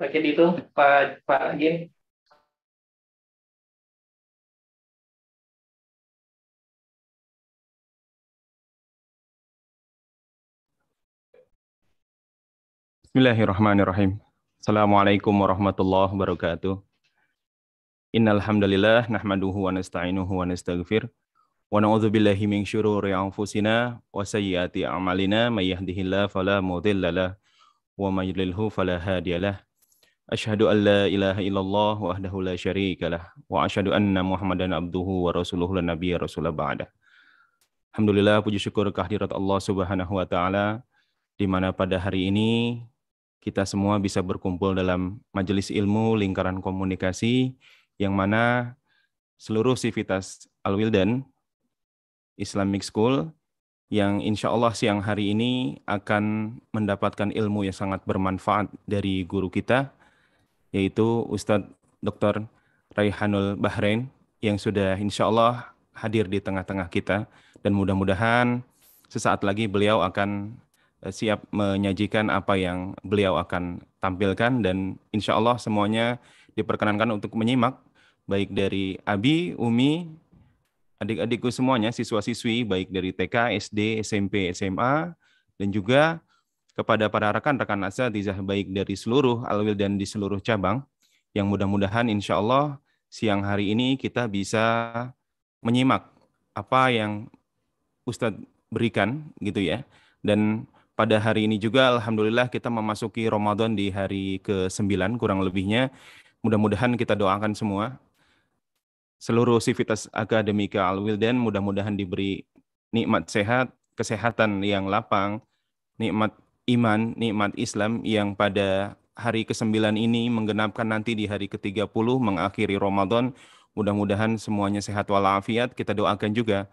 bagian itu Pak Pak Gim. Bismillahirrahmanirrahim. Assalamualaikum warahmatullahi wabarakatuh. Innalhamdulillah, nahmaduhu wa nasta'inuhu wa nasta'gfir. wa billahi min syururi anfusina wa sayyati a'malina mayyahdihillah falamudillalah model wa may falahadiyalah. Ashhadu an la ilaha illallah wa ahdahu la syarikalah wa ashhadu anna Muhammadan abduhu wa rasuluhu la nabiya rasulah ba'da. Alhamdulillah puji syukur kehadirat Allah Subhanahu wa taala di mana pada hari ini kita semua bisa berkumpul dalam majelis ilmu lingkaran komunikasi yang mana seluruh sivitas Al-Wildan Islamic School yang insya Allah siang hari ini akan mendapatkan ilmu yang sangat bermanfaat dari guru kita, yaitu Ustadz Dr. Raihanul Bahrain yang sudah insya Allah hadir di tengah-tengah kita dan mudah-mudahan sesaat lagi beliau akan eh, siap menyajikan apa yang beliau akan tampilkan dan insya Allah semuanya diperkenankan untuk menyimak baik dari Abi, Umi, adik-adikku semuanya, siswa-siswi baik dari TK, SD, SMP, SMA dan juga kepada para rekan-rekan asatizah baik dari seluruh alwil dan di seluruh cabang yang mudah-mudahan insya Allah siang hari ini kita bisa menyimak apa yang Ustadz berikan gitu ya. Dan pada hari ini juga Alhamdulillah kita memasuki Ramadan di hari ke-9 kurang lebihnya. Mudah-mudahan kita doakan semua. Seluruh sivitas akademika alwil dan mudah-mudahan diberi nikmat sehat, kesehatan yang lapang, nikmat iman, nikmat Islam yang pada hari ke-9 ini menggenapkan nanti di hari ke-30 mengakhiri Ramadan. Mudah-mudahan semuanya sehat walafiat. Kita doakan juga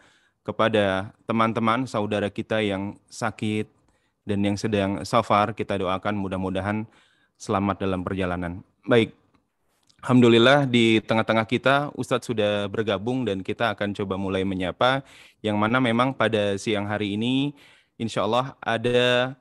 kepada teman-teman saudara kita yang sakit dan yang sedang safar, kita doakan mudah-mudahan selamat dalam perjalanan. Baik, Alhamdulillah di tengah-tengah kita Ustadz sudah bergabung dan kita akan coba mulai menyapa yang mana memang pada siang hari ini insya Allah ada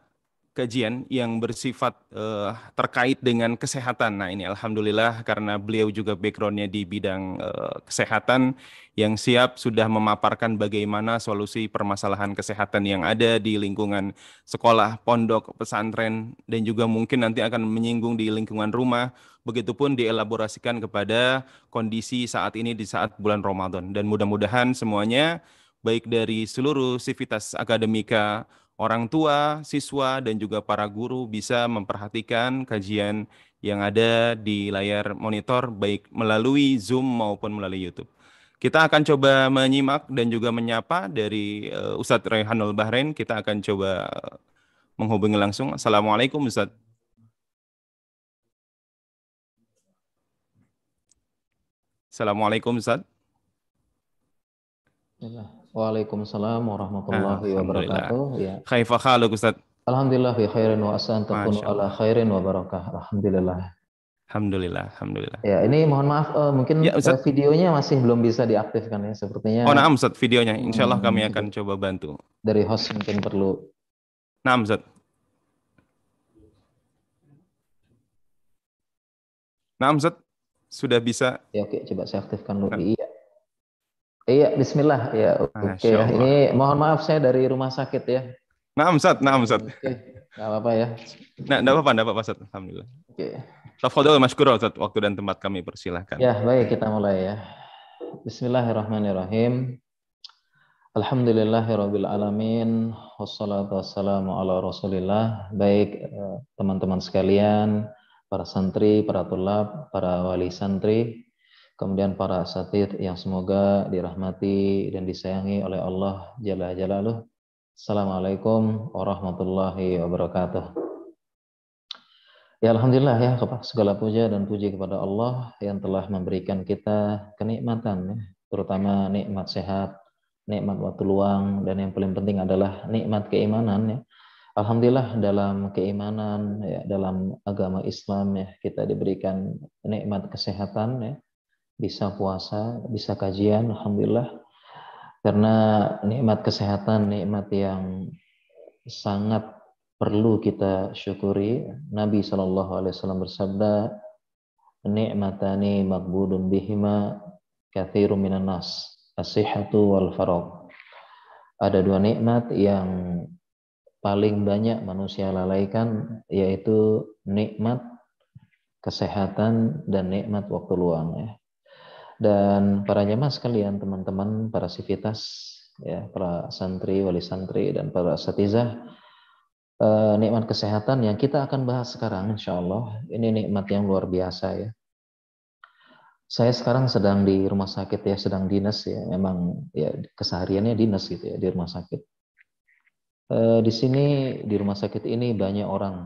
kajian yang bersifat uh, terkait dengan kesehatan. Nah ini alhamdulillah karena beliau juga backgroundnya di bidang uh, kesehatan yang siap sudah memaparkan bagaimana solusi permasalahan kesehatan yang ada di lingkungan sekolah, pondok, pesantren, dan juga mungkin nanti akan menyinggung di lingkungan rumah. Begitupun dielaborasikan kepada kondisi saat ini di saat bulan Ramadan. Dan mudah-mudahan semuanya baik dari seluruh sivitas akademika orang tua, siswa, dan juga para guru bisa memperhatikan kajian yang ada di layar monitor baik melalui Zoom maupun melalui YouTube. Kita akan coba menyimak dan juga menyapa dari eh, Ustadz Rehanul Bahrain. Kita akan coba eh, menghubungi langsung. Assalamualaikum Ustadz. Assalamualaikum Ustadz. Waalaikumsalam warahmatullahi wabarakatuh. Ya. Kaifa haluk Ustaz? Alhamdulillah fi khairin wa asan ala khairin wa barakah. Alhamdulillah. Alhamdulillah, alhamdulillah. Ya, ini mohon maaf uh, mungkin ya, Ustaz. Eh, videonya masih belum bisa diaktifkan ya sepertinya. Oh, naam Ustaz, videonya hmm, Insyaallah kami gitu. akan coba bantu. Dari host mungkin perlu. Naam Ustaz. Naam Ustaz, sudah bisa. Ya, oke, coba saya aktifkan dulu. Kan. Iya. Iya, Bismillah. Ya, oke. Okay. Ini mohon maaf saya dari rumah sakit ya. Nah, Ustaz, nah Ustaz. Oke, okay. nggak apa-apa ya. Nah, nggak apa-apa, enggak apa-apa Ustaz. Alhamdulillah. Oke. Okay. Tafadhol masykur Ustaz, waktu dan tempat kami persilahkan. Ya, baik kita mulai ya. Bismillahirrahmanirrahim. Alhamdulillahirabbil alamin wassalatu wassalamu ala Rasulillah. Baik eh, teman-teman sekalian, para santri, para tulab, para wali santri, kemudian para asatid yang semoga dirahmati dan disayangi oleh Allah Jalla Jalaluh. Assalamualaikum warahmatullahi wabarakatuh. Ya Alhamdulillah ya, segala puja dan puji kepada Allah yang telah memberikan kita kenikmatan, ya. terutama nikmat sehat, nikmat waktu luang, dan yang paling penting adalah nikmat keimanan. Ya. Alhamdulillah dalam keimanan, ya, dalam agama Islam ya, kita diberikan nikmat kesehatan, ya, bisa puasa, bisa kajian, alhamdulillah. Karena nikmat kesehatan, nikmat yang sangat perlu kita syukuri. Nabi Shallallahu Alaihi Wasallam bersabda, "Nikmatani makbudun bihima kathiru minan nas, asihatu wal farok Ada dua nikmat yang paling banyak manusia lalaikan yaitu nikmat kesehatan dan nikmat waktu luang ya dan para jemaah sekalian, teman-teman, para sivitas, ya, para santri, wali santri, dan para satizah, eh, nikmat kesehatan yang kita akan bahas sekarang, insya Allah, ini nikmat yang luar biasa ya. Saya sekarang sedang di rumah sakit ya, sedang dinas ya, memang ya kesehariannya dinas gitu ya di rumah sakit. Eh, di sini di rumah sakit ini banyak orang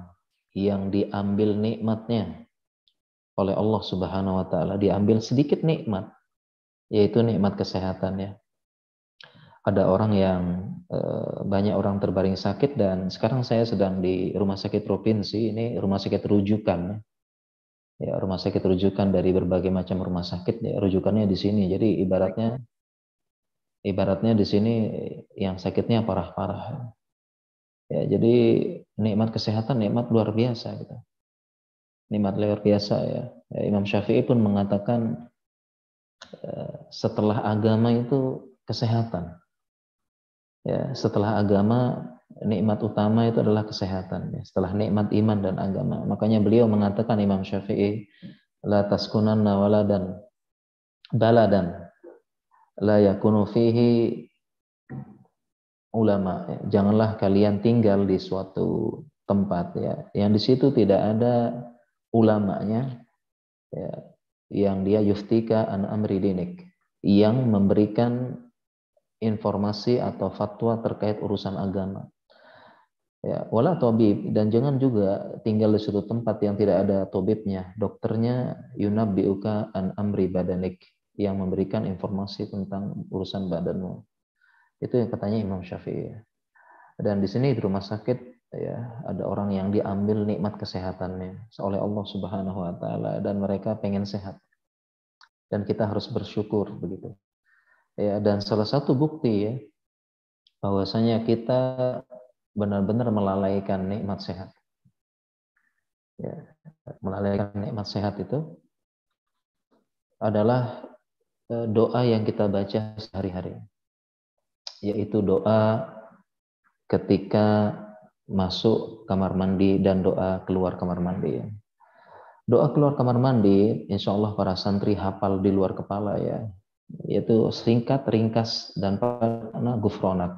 yang diambil nikmatnya oleh Allah Subhanahu wa taala diambil sedikit nikmat yaitu nikmat kesehatan ya. Ada orang yang eh, banyak orang terbaring sakit dan sekarang saya sedang di rumah sakit provinsi, ini rumah sakit rujukan. Ya. ya, rumah sakit rujukan dari berbagai macam rumah sakit ya, rujukannya di sini. Jadi ibaratnya ibaratnya di sini yang sakitnya parah-parah. Ya, jadi nikmat kesehatan nikmat luar biasa gitu nikmat luar biasa ya. ya Imam Syafi'i pun mengatakan eh, setelah agama itu kesehatan. Ya, setelah agama nikmat utama itu adalah kesehatan ya. Setelah nikmat iman dan agama. Makanya beliau mengatakan Imam Syafi'i la taskunanna waladan baladan la yakunu fihi ulama. Ya, janganlah kalian tinggal di suatu tempat ya yang di situ tidak ada ulamanya ya, yang dia yustika an amri dinik yang memberikan informasi atau fatwa terkait urusan agama. Ya, wala tabib dan jangan juga tinggal di suatu tempat yang tidak ada tabibnya, dokternya yunabbiuka an amri badanik yang memberikan informasi tentang urusan badanmu. Itu yang katanya Imam Syafi'i. Dan di sini di rumah sakit ya ada orang yang diambil nikmat kesehatannya oleh Allah Subhanahu wa taala dan mereka pengen sehat. Dan kita harus bersyukur begitu. Ya, dan salah satu bukti ya bahwasanya kita benar-benar melalaikan nikmat sehat. Ya, melalaikan nikmat sehat itu adalah e, doa yang kita baca sehari-hari. Yaitu doa ketika masuk kamar mandi dan doa keluar kamar mandi. Doa keluar kamar mandi, insya Allah para santri hafal di luar kepala ya. Yaitu singkat, ringkas, dan pernah gufronak.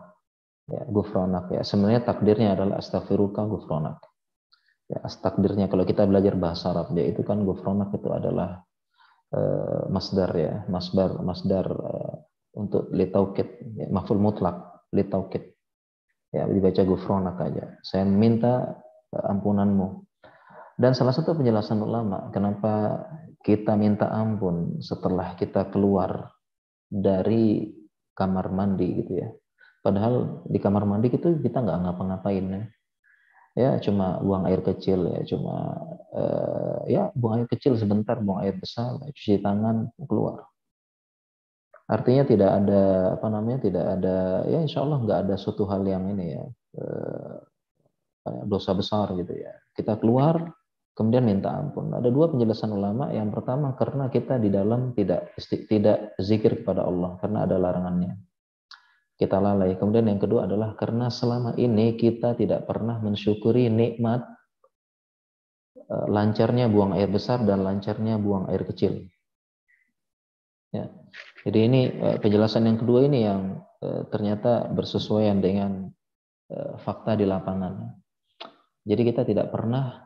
Ya, gufronak ya. Sebenarnya takdirnya adalah astaghfiruka gufronak. Ya, takdirnya kalau kita belajar bahasa Arab ya itu kan gufronak itu adalah uh, masdar ya, masdar masdar uh, untuk litaukit, ya, maful mutlak, litaukit ya dibaca gufronak aja saya minta ampunanmu dan salah satu penjelasan ulama kenapa kita minta ampun setelah kita keluar dari kamar mandi gitu ya padahal di kamar mandi itu kita nggak ngapa-ngapain ya ya cuma buang air kecil ya cuma uh, ya buang air kecil sebentar buang air besar cuci tangan keluar artinya tidak ada apa namanya tidak ada ya insya Allah nggak ada suatu hal yang ini ya, eh, ya dosa besar gitu ya kita keluar kemudian minta ampun ada dua penjelasan ulama yang pertama karena kita di dalam tidak tidak zikir kepada Allah karena ada larangannya kita lalai kemudian yang kedua adalah karena selama ini kita tidak pernah mensyukuri nikmat eh, lancarnya buang air besar dan lancarnya buang air kecil ya jadi ini eh, penjelasan yang kedua ini yang eh, ternyata bersesuaian dengan eh, fakta di lapangan. Jadi kita tidak pernah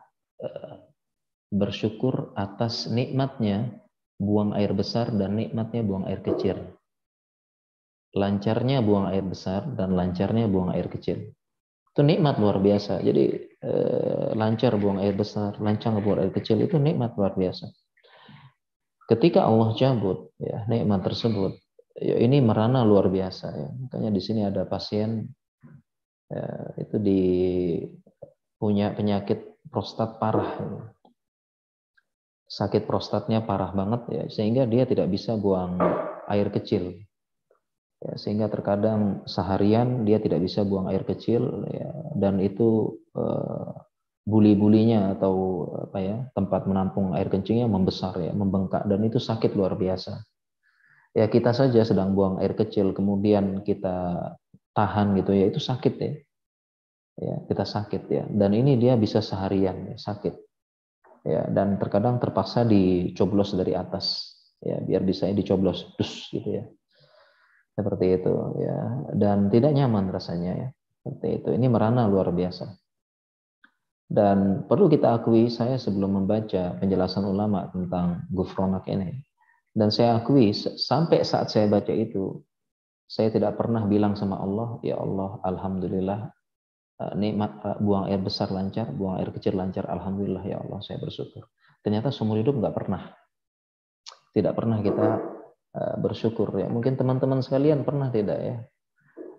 bersyukur atas nikmatnya buang air besar dan nikmatnya buang air kecil. Lancarnya buang air besar dan lancarnya buang air kecil. Itu nikmat luar biasa. Jadi lancar buang air besar, lancar buang air kecil itu nikmat luar biasa ketika Allah cabut ya nikmat tersebut ya ini merana luar biasa ya makanya di sini ada pasien ya, itu di punya penyakit prostat parah ya. sakit prostatnya parah banget ya sehingga dia tidak bisa buang air kecil ya, sehingga terkadang seharian dia tidak bisa buang air kecil ya, dan itu eh, buli-bulinya atau apa ya tempat menampung air kencingnya membesar ya membengkak dan itu sakit luar biasa ya kita saja sedang buang air kecil kemudian kita tahan gitu ya itu sakit ya ya kita sakit ya dan ini dia bisa seharian ya, sakit ya dan terkadang terpaksa dicoblos dari atas ya biar bisa dicoblos dus gitu ya seperti itu ya dan tidak nyaman rasanya ya seperti itu ini merana luar biasa dan perlu kita akui, saya sebelum membaca penjelasan ulama tentang gufronak ini, dan saya akui sampai saat saya baca itu, saya tidak pernah bilang sama Allah, ya Allah, alhamdulillah, eh, nikmat eh, buang air besar lancar, buang air kecil lancar, alhamdulillah ya Allah, saya bersyukur. Ternyata seumur hidup nggak pernah, tidak pernah kita eh, bersyukur ya. Mungkin teman-teman sekalian pernah tidak ya,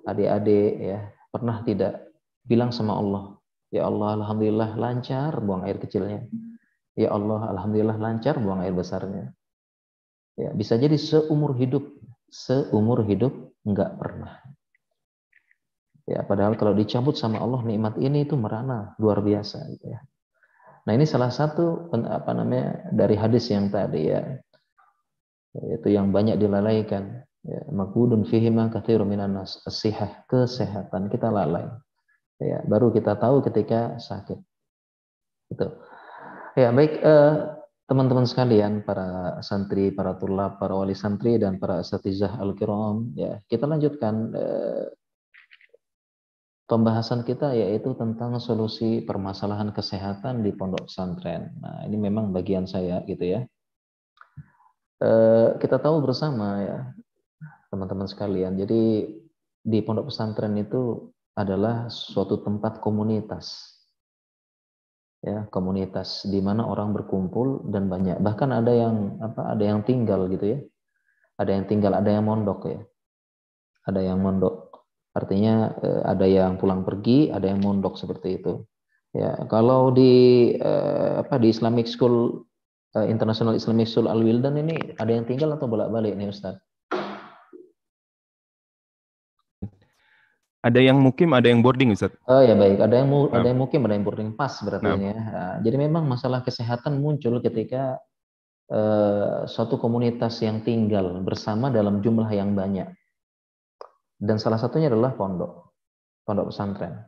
adik-adik ya, pernah tidak bilang sama Allah, Ya Allah, alhamdulillah lancar buang air kecilnya. Ya Allah, alhamdulillah lancar buang air besarnya. Ya, bisa jadi seumur hidup, seumur hidup nggak pernah. Ya, padahal kalau dicabut sama Allah nikmat ini itu merana, luar biasa gitu ya. Nah, ini salah satu apa namanya dari hadis yang tadi ya. Yaitu yang banyak dilalaikan. Ya, makudun fihi ma katsirun minan nas, kesehatan kita lalai ya baru kita tahu ketika sakit itu ya baik eh, teman-teman eh, sekalian para santri para tulab para wali santri dan para asatizah al kiram ya kita lanjutkan eh, pembahasan kita yaitu tentang solusi permasalahan kesehatan di pondok pesantren nah ini memang bagian saya gitu ya eh, kita tahu bersama ya teman-teman sekalian jadi di pondok pesantren itu adalah suatu tempat komunitas. Ya, komunitas di mana orang berkumpul dan banyak. Bahkan ada yang apa? Ada yang tinggal gitu ya. Ada yang tinggal, ada yang mondok ya. Ada yang mondok. Artinya eh, ada yang pulang pergi, ada yang mondok seperti itu. Ya, kalau di eh, apa di Islamic School eh, International Islamic School Al Wildan ini ada yang tinggal atau bolak-balik nih Ustaz? ada yang mukim, ada yang boarding, Ustaz. Oh ya baik, ada yang mu, nah. ada yang mukim, ada yang boarding pas berarti nah. ya. Nah, jadi memang masalah kesehatan muncul ketika eh, suatu komunitas yang tinggal bersama dalam jumlah yang banyak. Dan salah satunya adalah pondok, pondok pesantren.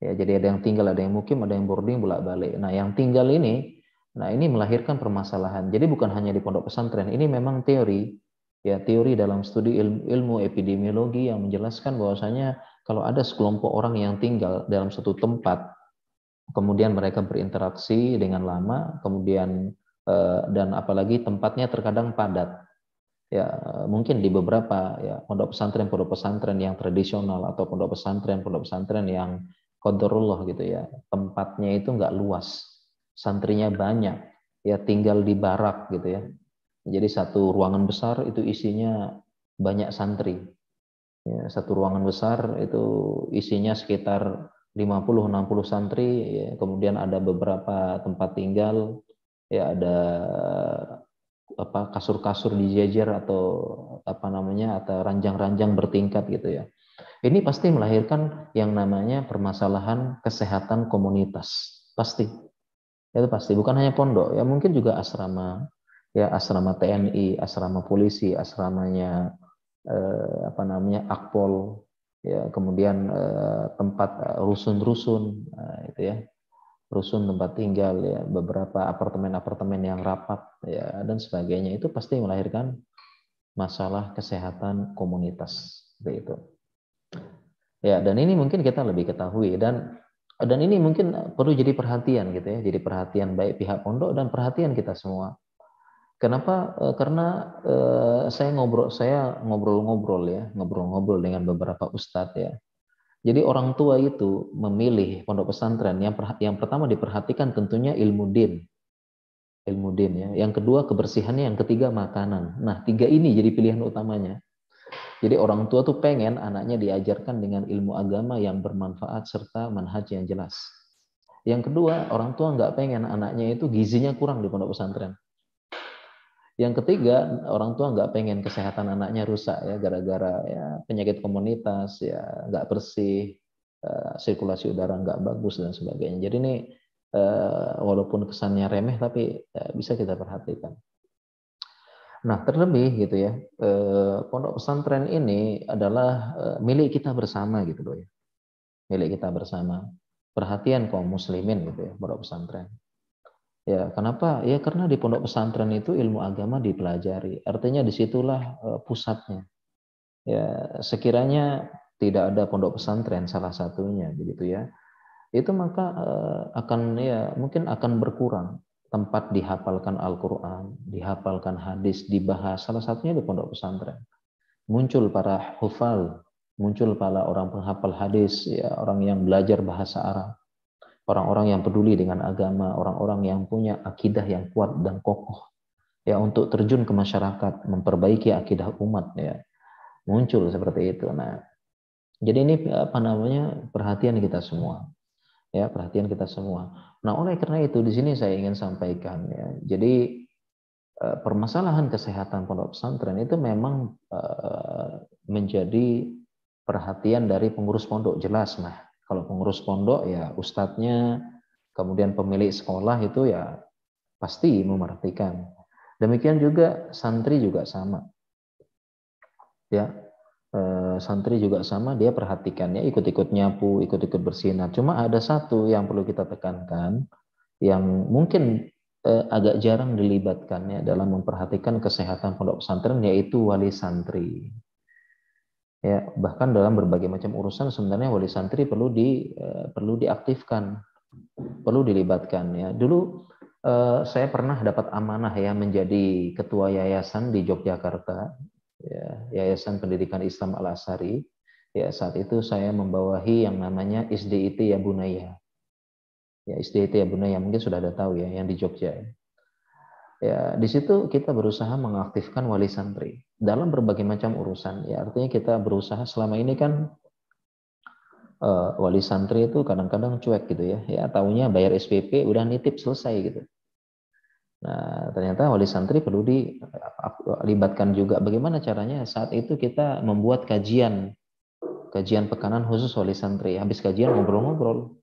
Ya, jadi ada yang tinggal, ada yang mukim, ada yang boarding bolak-balik. Nah, yang tinggal ini, nah ini melahirkan permasalahan. Jadi bukan hanya di pondok pesantren, ini memang teori ya teori dalam studi ilmu, ilmu epidemiologi yang menjelaskan bahwasanya kalau ada sekelompok orang yang tinggal dalam satu tempat kemudian mereka berinteraksi dengan lama kemudian eh, dan apalagi tempatnya terkadang padat ya mungkin di beberapa ya pondok pesantren pondok pesantren yang tradisional atau pondok pesantren pondok pesantren yang kodorullah gitu ya tempatnya itu nggak luas santrinya banyak ya tinggal di barak gitu ya jadi satu ruangan besar itu isinya banyak santri. Ya, satu ruangan besar itu isinya sekitar 50-60 santri, ya. kemudian ada beberapa tempat tinggal, ya ada apa kasur-kasur dijejer atau apa namanya atau ranjang-ranjang bertingkat gitu ya. Ini pasti melahirkan yang namanya permasalahan kesehatan komunitas, pasti. Itu pasti, bukan hanya pondok, ya mungkin juga asrama, ya asrama TNI, asrama polisi, asramanya eh, apa namanya akpol, ya kemudian eh, tempat eh, rusun-rusun nah, itu ya rusun tempat tinggal ya beberapa apartemen-apartemen yang rapat ya dan sebagainya itu pasti melahirkan masalah kesehatan komunitas itu ya dan ini mungkin kita lebih ketahui dan dan ini mungkin perlu jadi perhatian gitu ya jadi perhatian baik pihak pondok dan perhatian kita semua Kenapa? Eh, karena eh, saya ngobrol, saya ngobrol-ngobrol ya, ngobrol-ngobrol dengan beberapa ustadz ya. Jadi orang tua itu memilih pondok pesantren yang per, yang pertama diperhatikan tentunya ilmu din, ilmu din ya. Yang kedua kebersihannya, yang ketiga makanan. Nah tiga ini jadi pilihan utamanya. Jadi orang tua tuh pengen anaknya diajarkan dengan ilmu agama yang bermanfaat serta manhaj yang jelas. Yang kedua orang tua nggak pengen anaknya itu gizinya kurang di pondok pesantren yang ketiga, orang tua nggak pengen kesehatan anaknya rusak ya gara-gara ya penyakit komunitas ya nggak bersih, eh, sirkulasi udara nggak bagus dan sebagainya. Jadi ini eh, walaupun kesannya remeh tapi eh, bisa kita perhatikan. Nah terlebih gitu ya, pondok pesantren ini adalah milik kita bersama gitu loh ya, milik kita bersama. Perhatian kaum muslimin gitu ya, pondok pesantren Ya, kenapa? Ya karena di pondok pesantren itu ilmu agama dipelajari. Artinya disitulah eh, pusatnya. Ya, sekiranya tidak ada pondok pesantren salah satunya, begitu ya. Itu maka eh, akan ya mungkin akan berkurang tempat dihafalkan Al-Qur'an, dihafalkan hadis, dibahas salah satunya di pondok pesantren. Muncul para hafal, muncul para orang penghafal hadis, ya orang yang belajar bahasa Arab orang-orang yang peduli dengan agama, orang-orang yang punya akidah yang kuat dan kokoh ya untuk terjun ke masyarakat, memperbaiki akidah umat ya. Muncul seperti itu. Nah, jadi ini apa namanya? perhatian kita semua. Ya, perhatian kita semua. Nah, oleh karena itu di sini saya ingin sampaikan ya. Jadi eh, permasalahan kesehatan pondok pesantren itu memang eh, menjadi perhatian dari pengurus pondok jelas nah kalau pengurus pondok ya ustadznya, kemudian pemilik sekolah itu ya pasti memerhatikan. Demikian juga santri juga sama. Ya, e, santri juga sama, dia perhatikannya ikut-ikut nyapu, ikut-ikut bersinar. Cuma ada satu yang perlu kita tekankan yang mungkin e, agak jarang dilibatkannya dalam memperhatikan kesehatan pondok pesantren yaitu wali santri ya bahkan dalam berbagai macam urusan sebenarnya wali santri perlu di eh, perlu diaktifkan perlu dilibatkan ya dulu eh, saya pernah dapat amanah ya menjadi ketua yayasan di Yogyakarta ya, yayasan pendidikan Islam Al Asari ya saat itu saya membawahi yang namanya SDIT ya Bunaya ya SDIT ya Bunaya mungkin sudah ada tahu ya yang di Jogja ya di situ kita berusaha mengaktifkan wali santri dalam berbagai macam urusan. Ya artinya kita berusaha selama ini kan uh, wali santri itu kadang-kadang cuek gitu ya. Ya taunya bayar SPP udah nitip selesai gitu. Nah, ternyata wali santri perlu dilibatkan juga bagaimana caranya saat itu kita membuat kajian kajian pekanan khusus wali santri. Habis kajian ngobrol-ngobrol.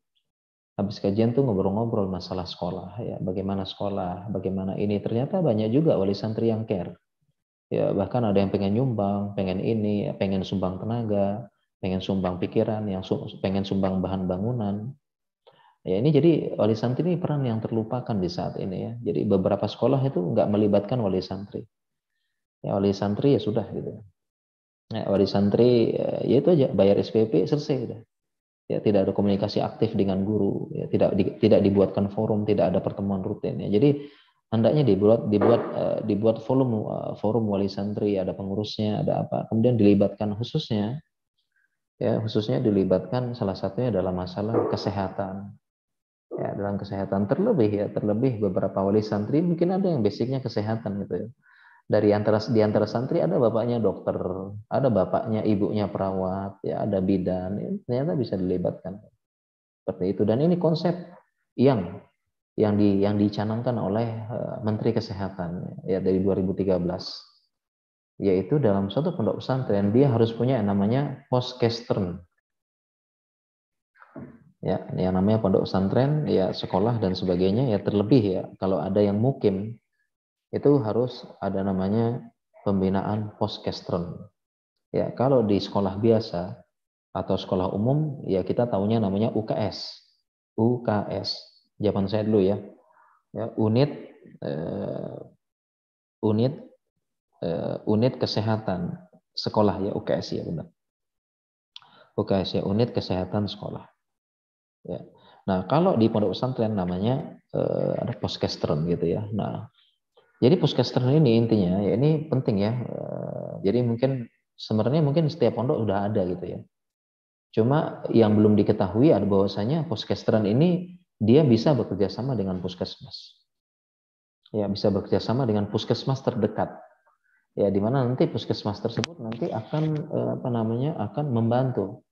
Habis kajian tuh ngobrol-ngobrol masalah sekolah ya, bagaimana sekolah, bagaimana ini. Ternyata banyak juga wali santri yang care ya bahkan ada yang pengen nyumbang pengen ini pengen sumbang tenaga pengen sumbang pikiran yang pengen sumbang bahan bangunan ya ini jadi wali santri ini peran yang terlupakan di saat ini ya jadi beberapa sekolah itu nggak melibatkan wali santri ya wali santri ya sudah gitu ya, wali santri eh, ya itu aja bayar SPP selesai gitu. ya tidak ada komunikasi aktif dengan guru ya tidak di, tidak dibuatkan forum tidak ada pertemuan rutin ya jadi hendaknya dibuat dibuat uh, dibuat forum uh, eh, forum wali santri ada pengurusnya ada apa kemudian dilibatkan khususnya ya khususnya dilibatkan salah satunya dalam masalah kesehatan ya dalam kesehatan terlebih ya terlebih beberapa wali santri mungkin ada yang basicnya kesehatan gitu ya dari antara di antara santri ada bapaknya dokter ada bapaknya ibunya perawat ya ada bidan ya, ternyata bisa dilibatkan seperti itu dan ini konsep yang yang di yang dicanangkan oleh eh, Menteri Kesehatan ya dari 2013 yaitu dalam suatu pondok pesantren dia harus punya yang namanya pos ya yang namanya pondok pesantren ya sekolah dan sebagainya ya terlebih ya kalau ada yang mukim itu harus ada namanya pembinaan pos ya kalau di sekolah biasa atau sekolah umum ya kita tahunya namanya UKS UKS zaman saya dulu ya, ya unit uh, unit uh, unit kesehatan sekolah ya UKS ya benar. UKS ya unit kesehatan sekolah. Ya. Nah kalau di pondok pesantren namanya uh, ada poskestren gitu ya. Nah jadi poskestren ini intinya ya ini penting ya. Uh, jadi mungkin sebenarnya mungkin setiap pondok sudah ada gitu ya. Cuma yang belum diketahui ada bahwasanya poskestren ini dia bisa bekerja sama dengan puskesmas. Ya, bisa bekerja sama dengan puskesmas terdekat. Ya, di mana nanti puskesmas tersebut nanti akan eh, apa namanya? akan membantu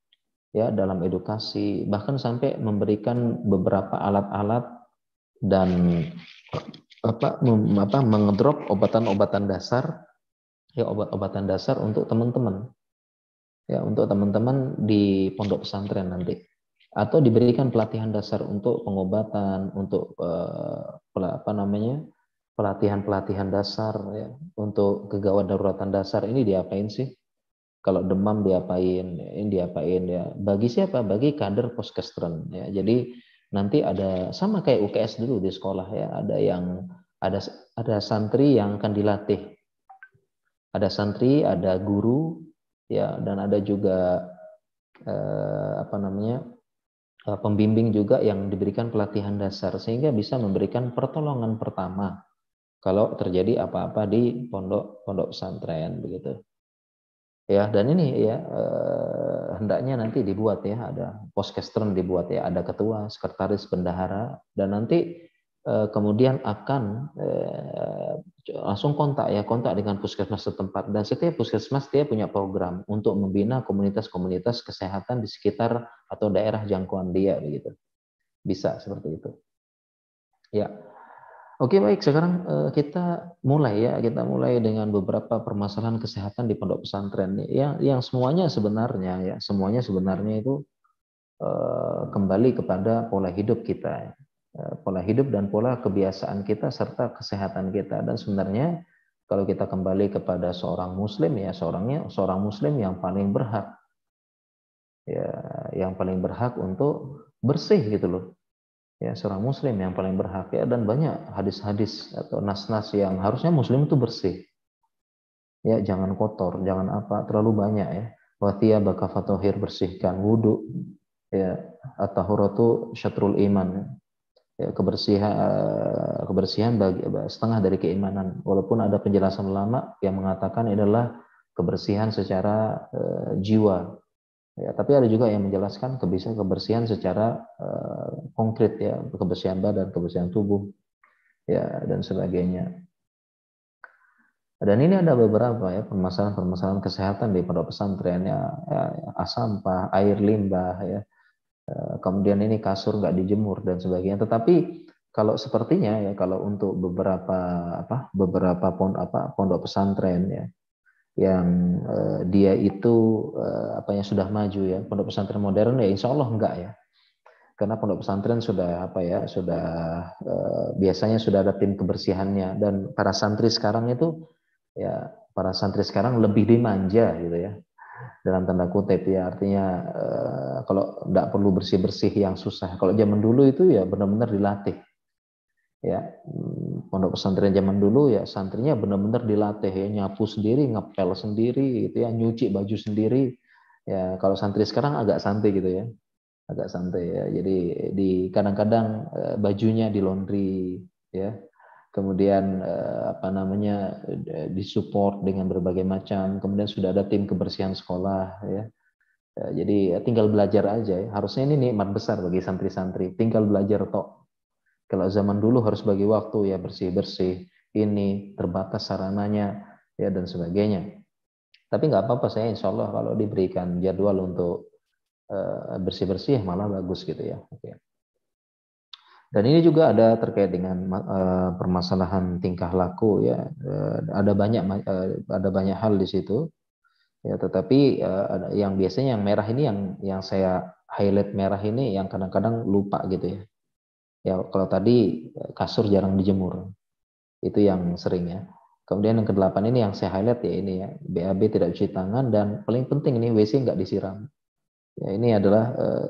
ya dalam edukasi, bahkan sampai memberikan beberapa alat-alat dan apa, apa mengedrop obatan-obatan dasar ya obat-obatan dasar untuk teman-teman ya untuk teman-teman di pondok pesantren nanti atau diberikan pelatihan dasar untuk pengobatan, untuk uh, apa namanya pelatihan-pelatihan dasar, ya, untuk kegawat daruratan dasar ini diapain sih? Kalau demam diapain, ini diapain ya? Bagi siapa? Bagi kader poskestren ya. Jadi nanti ada sama kayak UKS dulu di sekolah ya, ada yang ada ada santri yang akan dilatih, ada santri, ada guru ya, dan ada juga eh, apa namanya Eh, pembimbing juga yang diberikan pelatihan dasar sehingga bisa memberikan pertolongan pertama kalau terjadi apa-apa di pondok pondok pesantren begitu ya dan ini ya eh, hendaknya nanti dibuat ya ada poskestron dibuat ya ada ketua sekretaris bendahara dan nanti Eh, kemudian akan eh, langsung kontak ya kontak dengan puskesmas setempat dan setiap puskesmas dia punya program untuk membina komunitas-komunitas kesehatan di sekitar atau daerah jangkauan dia begitu bisa seperti itu ya oke baik sekarang eh, kita mulai ya kita mulai dengan beberapa permasalahan kesehatan di pondok pesantren yang yang semuanya sebenarnya ya semuanya sebenarnya itu kembali kepada pola hidup kita Eh, pola hidup dan pola kebiasaan kita serta kesehatan kita dan sebenarnya kalau kita kembali kepada seorang muslim ya seorangnya seorang muslim yang paling berhak ya yang paling berhak untuk bersih gitu loh ya seorang muslim yang paling berhak ya dan banyak hadis-hadis atau nas-nas yang harusnya muslim itu bersih ya jangan kotor jangan apa terlalu banyak ya watia bakafatohir bersihkan wudhu ya atau syatrul iman Ya, kebersihan eh, kebersihan bagi setengah dari keimanan walaupun ada penjelasan lama yang mengatakan adalah kebersihan secara uh, jiwa ya tapi ada juga yang menjelaskan kebersihan kebersihan secara uh, konkret ya kebersihan badan kebersihan tubuh ya dan sebagainya dan ini ada beberapa ya permasalahan-permasalahan kesehatan di pondok pesantren ya, ya, ya sampah air limbah ya Eh, kemudian ini kasur nggak dijemur dan sebagainya. Tetapi kalau sepertinya ya kalau untuk beberapa apa beberapa pond, apa, pondok pesantren ya yang eh, dia itu eh, apa yang sudah maju ya pondok pesantren modern ya insya Allah enggak ya karena pondok pesantren sudah apa ya sudah eh, biasanya sudah ada tim kebersihannya dan para santri sekarang itu ya para santri sekarang lebih dimanja gitu ya dalam tanda kutip ya artinya eh, kalau tidak perlu bersih bersih yang susah kalau zaman dulu itu ya benar-benar dilatih ya mm, pondok pesantren zaman dulu ya santrinya benar-benar dilatih ya nyapu sendiri ngepel sendiri itu ya nyuci baju sendiri ya kalau santri sekarang agak santai gitu ya agak santai ya jadi di kadang-kadang eh, bajunya di laundry ya kemudian eh, apa namanya eh, disupport dengan berbagai macam, kemudian sudah ada tim kebersihan sekolah ya. Eh, jadi ya, tinggal belajar aja ya. Harusnya ini nikmat besar bagi santri-santri, tinggal belajar toh. Kalau zaman dulu harus bagi waktu ya bersih-bersih, ini terbatas sarananya ya dan sebagainya. Tapi nggak apa-apa saya insya Allah kalau diberikan jadwal untuk bersih-bersih malah bagus gitu ya. Oke. Okay. Dan ini juga ada terkait dengan uh, permasalahan tingkah laku ya. Uh, ada banyak uh, ada banyak hal di situ. Ya, tetapi uh, yang biasanya yang merah ini yang yang saya highlight merah ini yang kadang-kadang lupa gitu ya. Ya kalau tadi kasur jarang dijemur. Itu yang sering ya. Kemudian yang kedelapan ini yang saya highlight ya ini ya. BAB tidak cuci tangan dan paling penting ini WC nggak disiram. Ya, ini adalah uh,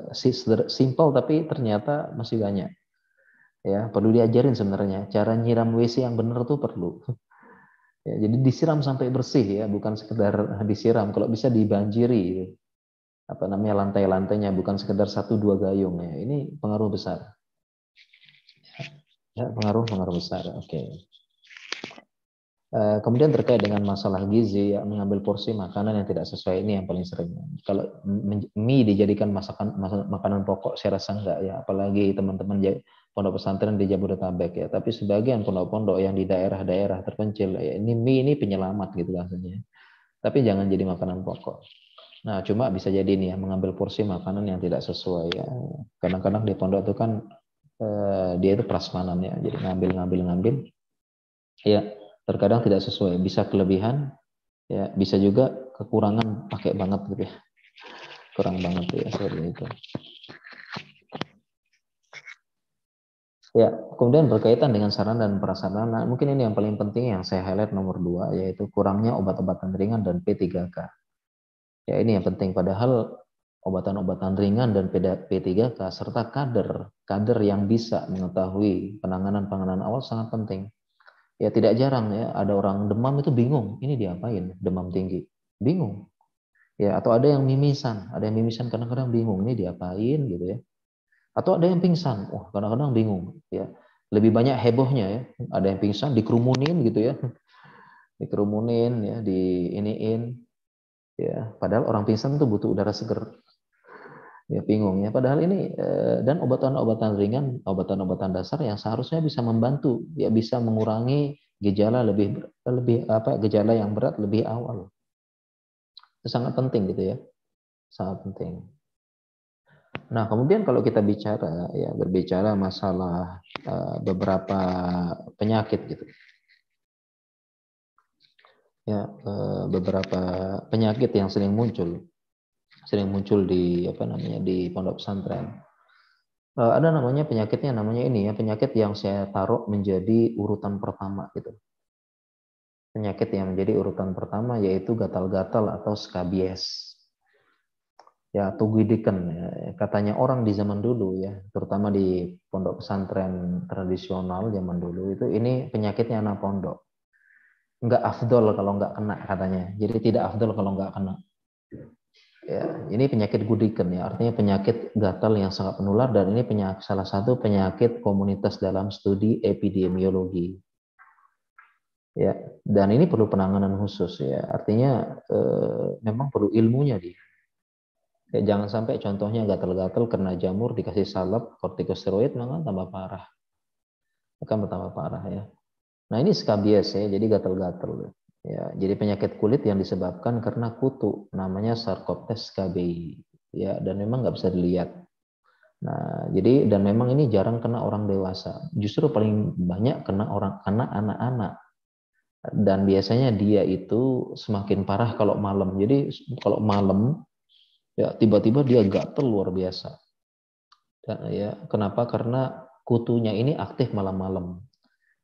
simple tapi ternyata masih banyak ya perlu diajarin sebenarnya cara nyiram WC yang benar tuh perlu ya, jadi disiram sampai bersih ya bukan sekedar disiram kalau bisa dibanjiri apa namanya lantai-lantainya bukan sekedar satu dua gayung ya ini pengaruh besar ya, pengaruh pengaruh besar oke okay. Eh, kemudian terkait dengan masalah gizi, ya, mengambil porsi makanan yang tidak sesuai ini yang paling sering. Kalau mie dijadikan masakan makanan pokok, saya rasa enggak ya. Apalagi teman-teman pondok pesantren di Jabodetabek ya, tapi sebagian pondok-pondok yang di daerah-daerah terpencil ya ini mie ini penyelamat gitu rasanya. Ya. Tapi jangan jadi makanan pokok. Nah, cuma bisa jadi nih ya mengambil porsi makanan yang tidak sesuai ya. Kadang-kadang di pondok itu kan eh, dia itu prasmanan ya, jadi ngambil ngambil ngambil. Ya, terkadang tidak sesuai, bisa kelebihan ya, bisa juga kekurangan pakai banget gitu ya. Kurang banget ya seperti itu. Ya, kemudian berkaitan dengan saran dan prasarana, mungkin ini yang paling penting yang saya highlight nomor dua, yaitu kurangnya obat-obatan ringan dan P3K. Ya, ini yang penting. Padahal obatan-obatan ringan dan P3K serta kader, kader yang bisa mengetahui penanganan-penanganan awal sangat penting. Ya, tidak jarang ya ada orang demam itu bingung, ini diapain demam tinggi? Bingung. Ya, atau ada yang mimisan, ada yang mimisan kadang-kadang bingung ini diapain gitu ya atau ada yang pingsan. Wah, oh, kadang-kadang bingung ya. Lebih banyak hebohnya ya. Ada yang pingsan dikerumunin gitu ya. Dikerumunin ya, di iniin ya. Padahal orang pingsan itu butuh udara seger. Ya bingung ya. Padahal ini eh, dan obat obatan ringan, obat obatan dasar yang seharusnya bisa membantu, ya bisa mengurangi gejala lebih lebih apa gejala yang berat lebih awal. Itu sangat penting gitu ya. Sangat penting. Nah, kemudian kalau kita bicara ya berbicara masalah uh, beberapa penyakit gitu. Ya, uh, beberapa penyakit yang sering muncul sering muncul di apa namanya di pondok pesantren. Uh, ada namanya penyakitnya namanya ini ya, penyakit yang saya taruh menjadi urutan pertama gitu. Penyakit yang menjadi urutan pertama yaitu gatal-gatal atau skabies ya tugidikan ya. katanya orang di zaman dulu ya terutama di pondok pesantren tradisional zaman dulu itu ini penyakitnya anak pondok nggak afdol kalau nggak kena katanya jadi tidak afdol kalau nggak kena ya ini penyakit gudiken ya artinya penyakit gatal yang sangat menular dan ini penyakit salah satu penyakit komunitas dalam studi epidemiologi ya dan ini perlu penanganan khusus ya artinya eh, memang perlu ilmunya dia Ya, jangan sampai contohnya gatal-gatal karena jamur dikasih salep kortikosteroid maka nah, tambah parah. Akan bertambah parah ya. Nah, ini skabies ya, jadi gatal-gatal. Ya. ya, jadi penyakit kulit yang disebabkan karena kutu namanya Sarcoptes scabii. Ya, dan memang nggak bisa dilihat. Nah, jadi dan memang ini jarang kena orang dewasa. Justru paling banyak kena orang anak anak-anak dan biasanya dia itu semakin parah kalau malam. Jadi kalau malam ya tiba-tiba dia gatel luar biasa Dan ya kenapa karena kutunya ini aktif malam-malam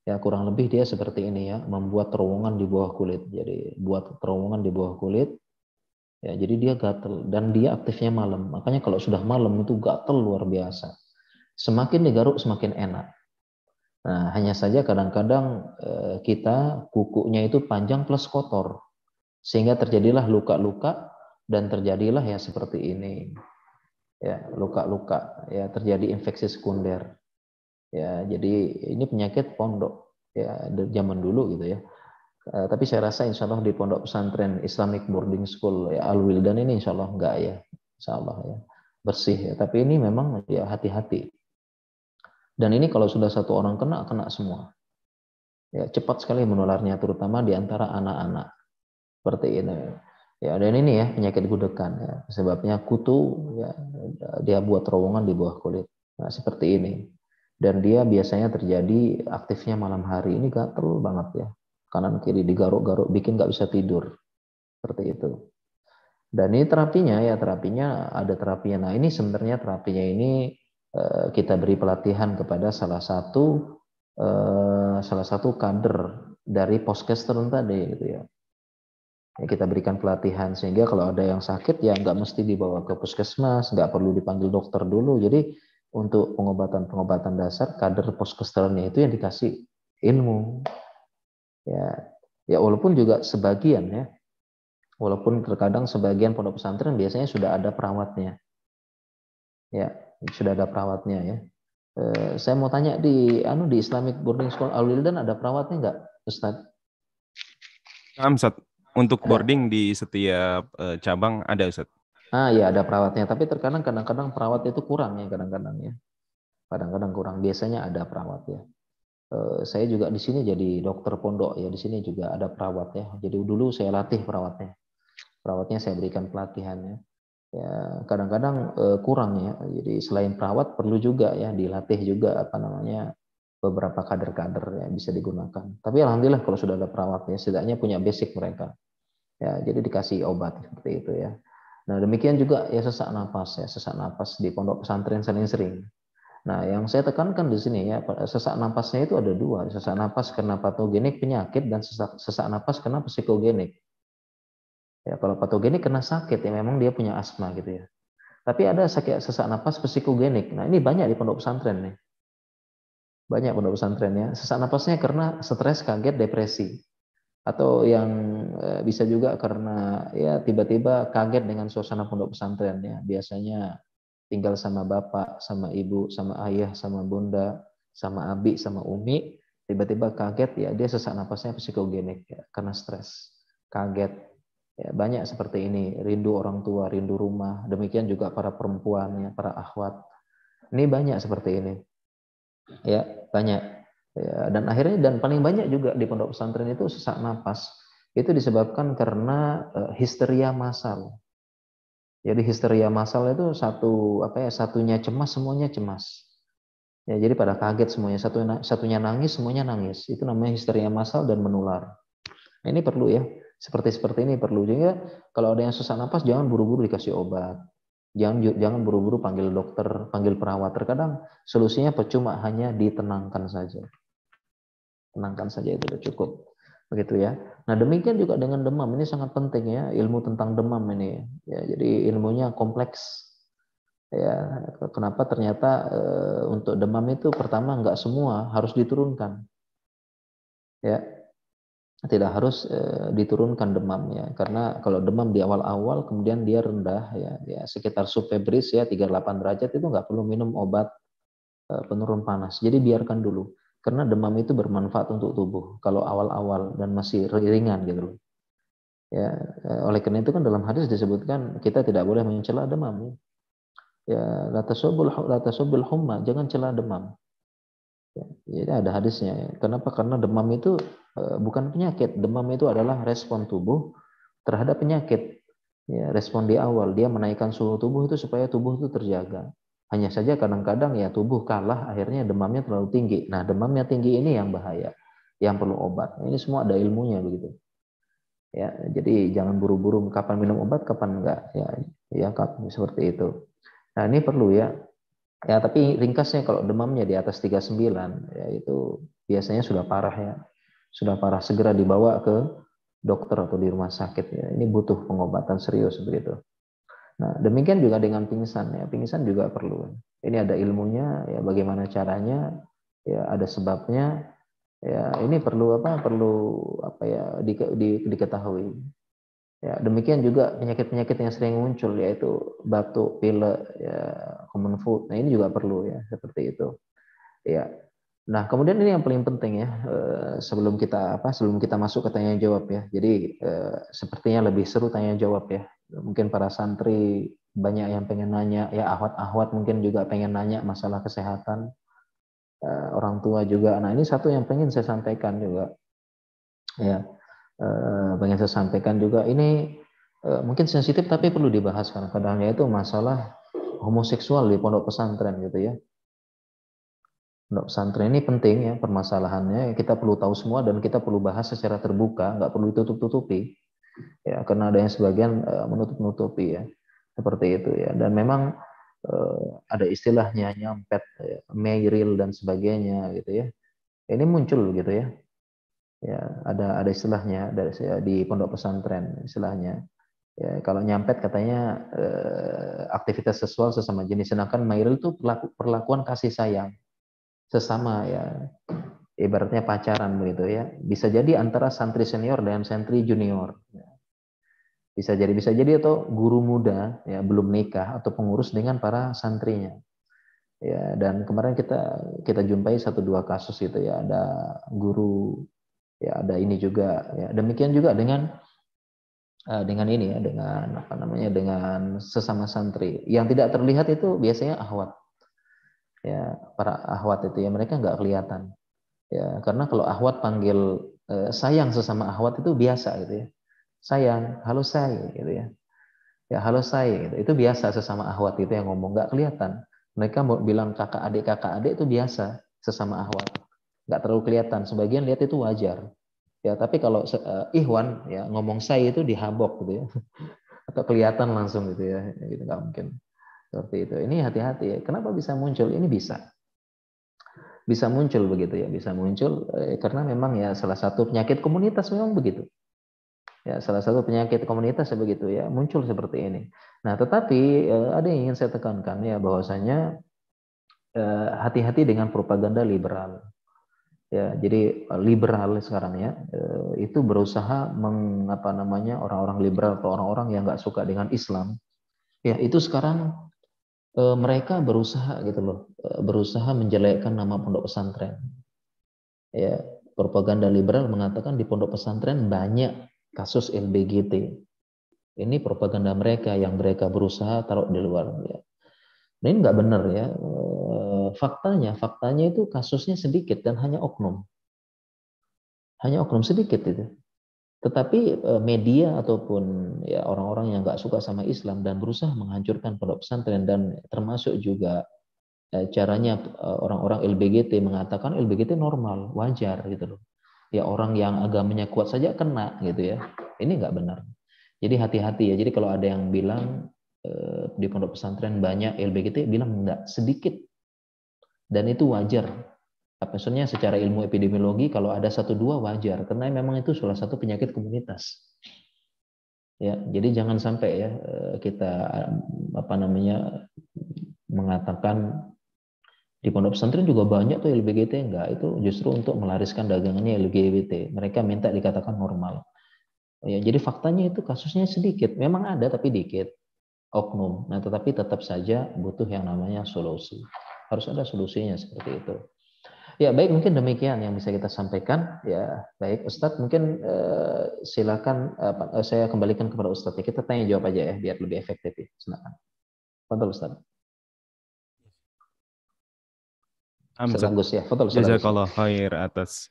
ya kurang lebih dia seperti ini ya membuat terowongan di bawah kulit jadi buat terowongan di bawah kulit ya jadi dia gatel dan dia aktifnya malam makanya kalau sudah malam itu gatel luar biasa semakin digaruk semakin enak Nah, hanya saja kadang-kadang eh, kita kukunya itu panjang plus kotor. Sehingga terjadilah luka-luka dan terjadilah ya seperti ini ya luka-luka ya terjadi infeksi sekunder ya jadi ini penyakit pondok ya zaman dulu gitu ya e, tapi saya rasa insya Allah di pondok pesantren Islamic Boarding School ya, Al Wildan ini insya Allah enggak ya insya Allah ya bersih ya tapi ini memang ya hati-hati dan ini kalau sudah satu orang kena kena semua ya cepat sekali menularnya terutama di antara anak-anak seperti ini ya dan ini ya penyakit gudekan ya sebabnya kutu ya dia buat terowongan di bawah kulit nah, seperti ini dan dia biasanya terjadi aktifnya malam hari ini gatel banget ya kanan kiri digaruk-garuk bikin nggak bisa tidur seperti itu dan ini terapinya ya terapinya ada terapinya nah ini sebenarnya terapinya ini eh, kita beri pelatihan kepada salah satu eh, salah satu kader dari poskes tadi gitu ya kita berikan pelatihan sehingga kalau ada yang sakit ya nggak mesti dibawa ke puskesmas, nggak perlu dipanggil dokter dulu. Jadi untuk pengobatan-pengobatan dasar kader poskesternya itu yang dikasih ilmu. Ya, ya walaupun juga sebagian ya. Walaupun terkadang sebagian pondok pesantren biasanya sudah ada perawatnya. Ya, sudah ada perawatnya ya. E, saya mau tanya di anu di Islamic Boarding School Alwildan ada perawatnya nggak, Ustadz? Amsat. Nah, untuk ah. boarding di setiap uh, cabang ada Ustaz? Ah ya ada perawatnya, tapi terkadang kadang-kadang perawat itu kurang ya kadang-kadang ya. Kadang-kadang kurang, biasanya ada perawat ya. Uh, saya juga di sini jadi dokter pondok ya, di sini juga ada perawat ya. Jadi dulu saya latih perawatnya. Perawatnya saya berikan pelatihannya. Ya, kadang-kadang uh, kurang ya. Jadi selain perawat perlu juga ya dilatih juga apa namanya beberapa kader-kader yang bisa digunakan. Tapi alhamdulillah kalau sudah ada perawatnya, setidaknya punya basic mereka. Ya, jadi dikasih obat seperti itu ya. Nah demikian juga ya sesak nafas ya sesak nafas di pondok pesantren sering-sering. Nah yang saya tekankan di sini ya sesak nafasnya itu ada dua sesak nafas karena patogenik penyakit dan sesak, sesak nafas karena psikogenik. Ya kalau patogenik kena sakit ya memang dia punya asma gitu ya. Tapi ada sakit sesak nafas psikogenik. Nah ini banyak di pondok pesantren nih banyak pondok pesantren ya sesak napasnya karena stres kaget depresi atau yang eh, bisa juga karena ya tiba-tiba kaget dengan suasana pondok pesantren ya biasanya tinggal sama bapak sama ibu sama ayah sama bunda sama abi sama umi tiba-tiba kaget ya dia sesak napasnya psikogenik ya, karena stres kaget ya, banyak seperti ini rindu orang tua rindu rumah demikian juga para perempuan ya para akhwat ini banyak seperti ini ya banyak ya, dan akhirnya dan paling banyak juga di pondok pesantren itu sesak napas itu disebabkan karena uh, histeria masal jadi histeria masal itu satu apa ya satunya cemas semuanya cemas ya jadi pada kaget semuanya satu satunya nangis semuanya nangis itu namanya histeria masal dan menular nah, ini perlu ya seperti seperti ini perlu juga kalau ada yang sesak napas jangan buru-buru dikasih obat Jangan jangan buru-buru panggil dokter, panggil perawat. Terkadang solusinya percuma hanya ditenangkan saja. Tenangkan saja itu sudah cukup. Begitu ya. Nah, demikian juga dengan demam. Ini sangat penting ya, ilmu tentang demam ini. Ya, jadi ilmunya kompleks. Ya, kenapa ternyata e, untuk demam itu pertama nggak semua harus diturunkan. Ya, tidak harus e, diturunkan demamnya karena kalau demam di awal-awal kemudian dia rendah ya, ya sekitar subfebris ya 38 derajat itu nggak perlu minum obat e, penurun panas jadi biarkan dulu karena demam itu bermanfaat untuk tubuh kalau awal-awal dan masih ringan gitu loh ya e, oleh karena itu kan dalam hadis disebutkan kita tidak boleh mencela demam ya, ya la tasubul la humma jangan celah demam Ya, jadi ada hadisnya. Kenapa? Karena demam itu eh, bukan penyakit. Demam itu adalah respon tubuh terhadap penyakit. Ya, respon di awal dia menaikkan suhu tubuh itu supaya tubuh itu terjaga. Hanya saja kadang-kadang ya tubuh kalah akhirnya demamnya terlalu tinggi. Nah, demamnya tinggi ini yang bahaya, yang perlu obat. Ini semua ada ilmunya begitu. Ya, jadi jangan buru-buru kapan minum obat, kapan enggak ya. Ya, seperti itu. Nah, ini perlu ya Ya, tapi ringkasnya kalau demamnya di atas 39, ya itu biasanya sudah parah ya. Sudah parah segera dibawa ke dokter atau di rumah sakit ya. Ini butuh pengobatan serius begitu. Nah, demikian juga dengan pingsan ya. Pingsan juga perlu. Ini ada ilmunya ya bagaimana caranya, ya ada sebabnya. Ya, ini perlu apa? Perlu apa ya di, di, diketahui. Ya, demikian juga penyakit-penyakit yang sering muncul yaitu batuk, pilek, ya, common food. Nah, ini juga perlu ya seperti itu. Ya. Nah, kemudian ini yang paling penting ya eh, sebelum kita apa sebelum kita masuk ke tanya jawab ya. Jadi eh, sepertinya lebih seru tanya jawab ya. Mungkin para santri banyak yang pengen nanya, ya ahwat-ahwat mungkin juga pengen nanya masalah kesehatan. Eh, orang tua juga. Nah, ini satu yang pengen saya sampaikan juga. Ya pengen eh, saya sampaikan juga ini eh, mungkin sensitif tapi perlu dibahas karena kadangnya itu masalah homoseksual di pondok pesantren gitu ya. Pondok pesantren ini penting ya permasalahannya kita perlu tahu semua dan kita perlu bahas secara terbuka, nggak perlu ditutup tutupi Ya, karena ada yang sebagian eh, menutup-nutupi ya. Seperti itu ya. Dan memang ada istilahnya nyampet, ya, mayril dan sebagainya gitu ya. Ini muncul gitu ya ya ada ada istilahnya dari di pondok pesantren istilahnya ya kalau nyampet katanya eh, aktivitas seksual sesama jenis sedangkan mairil itu perlaku, perlakuan kasih sayang sesama ya ibaratnya pacaran begitu ya bisa jadi antara santri senior dan santri junior ya. bisa jadi bisa jadi atau guru muda ya belum nikah atau pengurus dengan para santrinya ya dan kemarin kita kita jumpai satu dua kasus gitu ya ada guru ya ada ini juga ya demikian juga dengan eh, dengan ini ya dengan apa namanya dengan sesama santri yang tidak terlihat itu biasanya ahwat ya para ahwat itu ya mereka nggak kelihatan ya karena kalau ahwat panggil eh, sayang sesama ahwat itu biasa gitu ya sayang halo saya gitu ya ya halo saya gitu itu biasa sesama ahwat itu yang ngomong nggak kelihatan mereka mau bilang kakak adik kakak adik itu biasa sesama ahwat nggak terlalu kelihatan. Sebagian lihat itu wajar. Ya, tapi kalau uh, eh, Ikhwan ya ngomong saya itu dihabok gitu ya. Atau kelihatan langsung gitu ya. Gitu nggak mungkin. Seperti itu. Ini hati-hati ya. Kenapa bisa muncul? Ini bisa. Bisa muncul begitu ya, bisa muncul eh, karena memang ya salah satu penyakit komunitas memang begitu. Ya, salah satu penyakit komunitas begitu ya, muncul seperti ini. Nah, tetapi eh, ada yang ingin saya tekankan ya bahwasanya eh, hati-hati dengan propaganda liberal ya jadi eh, liberal sekarang ya eh, itu berusaha mengapa namanya orang-orang liberal atau orang-orang yang nggak suka dengan Islam ya itu sekarang eh, mereka berusaha gitu loh berusaha menjelekkan nama pondok pesantren ya propaganda liberal mengatakan di pondok pesantren banyak kasus LBGT ini propaganda mereka yang mereka berusaha taruh di luar ya ini nggak benar ya faktanya faktanya itu kasusnya sedikit dan hanya oknum hanya oknum sedikit itu tetapi e, media ataupun ya orang-orang yang nggak suka sama Islam dan berusaha menghancurkan pondok pesantren dan termasuk juga e, caranya e, orang-orang LBGT mengatakan LBGT normal wajar gitu loh ya orang yang agamanya kuat saja kena gitu ya ini nggak benar jadi hati-hati ya jadi kalau ada yang bilang di pondok pesantren banyak LBGT bilang enggak sedikit dan itu wajar. Maksudnya secara ilmu epidemiologi kalau ada satu dua wajar karena memang itu salah satu penyakit komunitas. Ya, jadi jangan sampai ya eh, kita eh, apa namanya mengatakan di pondok pesantren juga banyak tuh LGBT enggak itu justru untuk melariskan dagangannya LGBT. Mereka minta dikatakan normal. Ya, jadi faktanya itu kasusnya sedikit, memang ada tapi dikit oknum. Nah, tetapi tetap saja butuh yang namanya solusi. Harus ada solusinya seperti itu. Ya baik mungkin demikian yang bisa kita sampaikan. Ya baik Ustadz mungkin eh, silakan eh, saya kembalikan kepada Ustadz. Ya, kita tanya jawab aja ya biar lebih efektif. Ya. Silakan. Fadal Ustadz. Hamzah. ya. Fadal, Jazakallah khair atas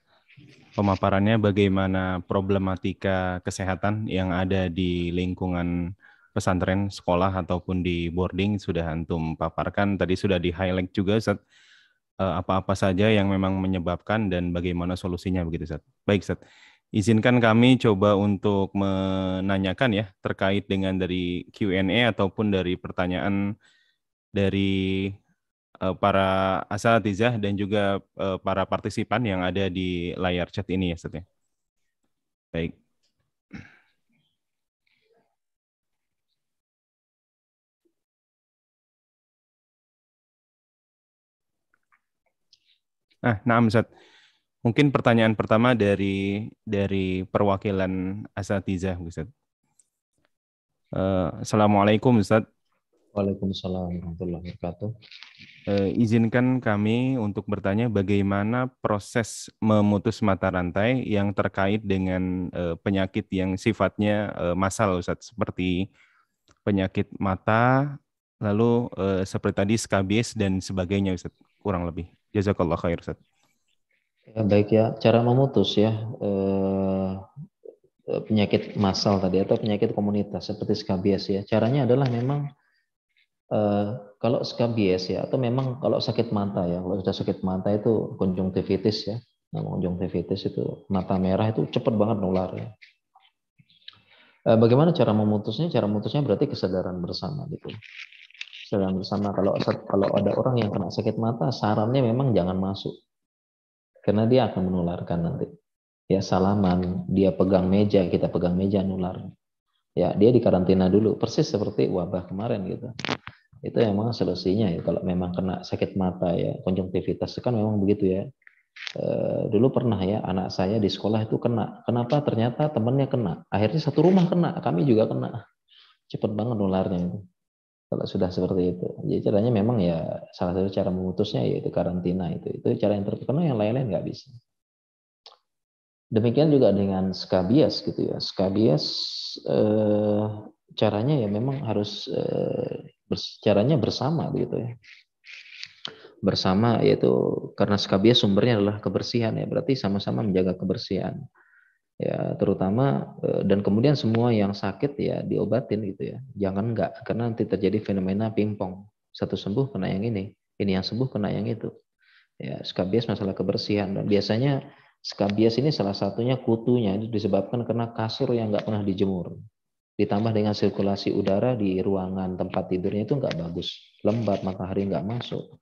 pemaparannya bagaimana problematika kesehatan yang ada di lingkungan pesantren sekolah ataupun di boarding sudah antum paparkan tadi sudah di highlight juga saat eh, apa-apa saja yang memang menyebabkan dan bagaimana solusinya begitu saat. Baik saat. Izinkan kami coba untuk menanyakan ya terkait dengan dari Q&A ataupun dari pertanyaan dari eh, para para asatizah dan juga eh, para partisipan yang ada di layar chat ini ya Ustaz ya. Baik. Nah, nah Ustaz. mungkin pertanyaan pertama dari dari perwakilan Asatizah, Ustaz. Uh, Assalamualaikum Ustaz. Waalaikumsalam warahmatullahi wabarakatuh. Uh, izinkan kami untuk bertanya bagaimana proses memutus mata rantai yang terkait dengan uh, penyakit yang sifatnya uh, masal, Ustaz, seperti penyakit mata, lalu seperti tadi skabies dan sebagainya Ustaz, kurang lebih. Jazakallah khair Ustaz. Ya, baik ya, cara memutus ya eh, eh penyakit massal tadi atau penyakit komunitas seperti skabies ya. Caranya adalah memang eh, kalau skabies ya atau memang kalau sakit mata ya, kalau sudah sakit mata itu konjungtivitis ya. Nah, konjungtivitis itu mata merah itu cepat banget nular ya. Eh, bagaimana cara memutusnya? Cara memutusnya berarti kesadaran bersama gitu dalam bersama kalau kalau ada orang yang kena sakit mata sarannya memang jangan masuk karena dia akan menularkan nanti ya salaman dia pegang meja kita pegang meja nular ya dia dikarantina dulu persis seperti wabah kemarin gitu itu memang solusinya ya kalau memang kena sakit mata ya konjungtivitas kan memang begitu ya e, dulu pernah ya anak saya di sekolah itu kena kenapa ternyata temannya kena akhirnya satu rumah kena kami juga kena cepet banget nularnya itu kalau sudah seperti itu. Jadi caranya memang ya salah satu cara memutusnya yaitu karantina itu. Itu cara yang terkenal yang lain-lain nggak bisa. Demikian juga dengan skabies gitu ya. Skabies eh, caranya ya memang harus eh, caranya bersama gitu ya. Bersama yaitu karena skabies sumbernya adalah kebersihan ya. Berarti sama-sama menjaga kebersihan ya terutama eh, dan kemudian semua yang sakit ya diobatin gitu ya jangan enggak karena nanti terjadi fenomena pingpong satu sembuh kena yang ini ini yang sembuh kena yang itu ya skabies masalah kebersihan dan biasanya skabies ini salah satunya kutunya itu disebabkan karena kasur yang nggak pernah dijemur ditambah dengan sirkulasi udara di ruangan tempat tidurnya itu nggak bagus lembab matahari nggak masuk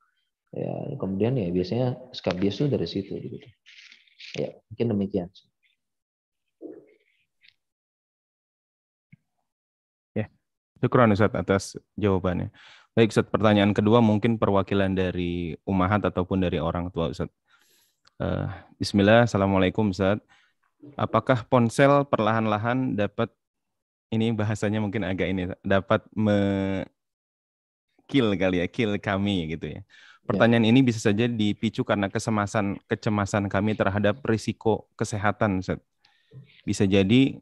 ya kemudian ya biasanya skabies itu dari situ gitu ya mungkin demikian Syukron Ustaz atas jawabannya. Baik Ustaz, pertanyaan kedua mungkin perwakilan dari umahat ataupun dari orang tua Ustaz. Uh, Bismillah, Assalamualaikum Ustaz. Apakah ponsel perlahan-lahan dapat, ini bahasanya mungkin agak ini, dapat me kill kali ya, kill kami gitu ya. ya. Pertanyaan ya. ini bisa saja dipicu karena kesemasan, kecemasan kami terhadap risiko kesehatan Ustaz. Bisa jadi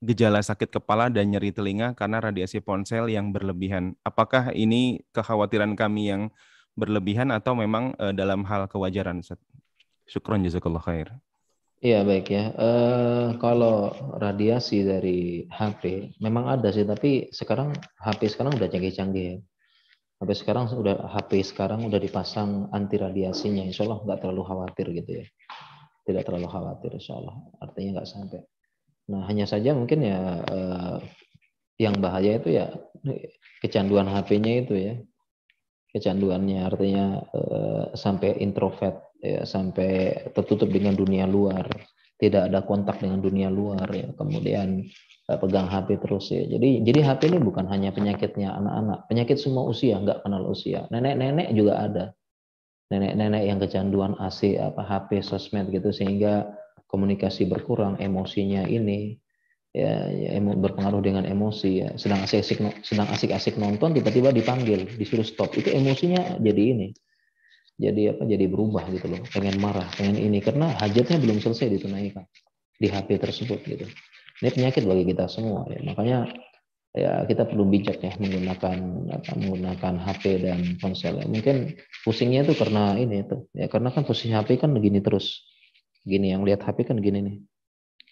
gejala sakit kepala dan nyeri telinga karena radiasi ponsel yang berlebihan. Apakah ini kekhawatiran kami yang berlebihan atau memang uh, dalam hal kewajaran? Ustaz? Syukron jazakallah khair. Iya baik ya. Uh, kalau radiasi dari HP memang ada sih, tapi sekarang HP sekarang udah canggih-canggih ya. HP sekarang sudah HP sekarang udah dipasang anti radiasinya, insya Allah nggak terlalu khawatir gitu ya. Tidak terlalu khawatir, insya Allah. Artinya nggak sampai. Nah, hanya saja mungkin ya eh, yang bahaya itu ya kecanduan HP-nya itu ya. Kecanduannya artinya eh, sampai introvert ya, sampai tertutup dengan dunia luar, tidak ada kontak dengan dunia luar ya. Kemudian eh, pegang HP terus ya. Jadi jadi HP ini bukan hanya penyakitnya anak-anak, penyakit semua usia, nggak kenal usia. Nenek-nenek juga ada. Nenek-nenek yang kecanduan AC apa HP sosmed gitu sehingga komunikasi berkurang, emosinya ini ya, ya berpengaruh dengan emosi ya. Sedang asik-asik sedang asik-asik nonton tiba-tiba dipanggil, disuruh stop. Itu emosinya jadi ini. Jadi apa? Jadi berubah gitu loh. Pengen marah, pengen ini karena hajatnya belum selesai ditunaikan di HP tersebut gitu. Ini penyakit bagi kita semua ya. Makanya ya kita perlu bijak ya menggunakan apa, menggunakan HP dan ponsel. Ya. Mungkin pusingnya itu karena ini itu ya karena kan posisi HP kan begini terus Gini yang lihat HP kan gini nih.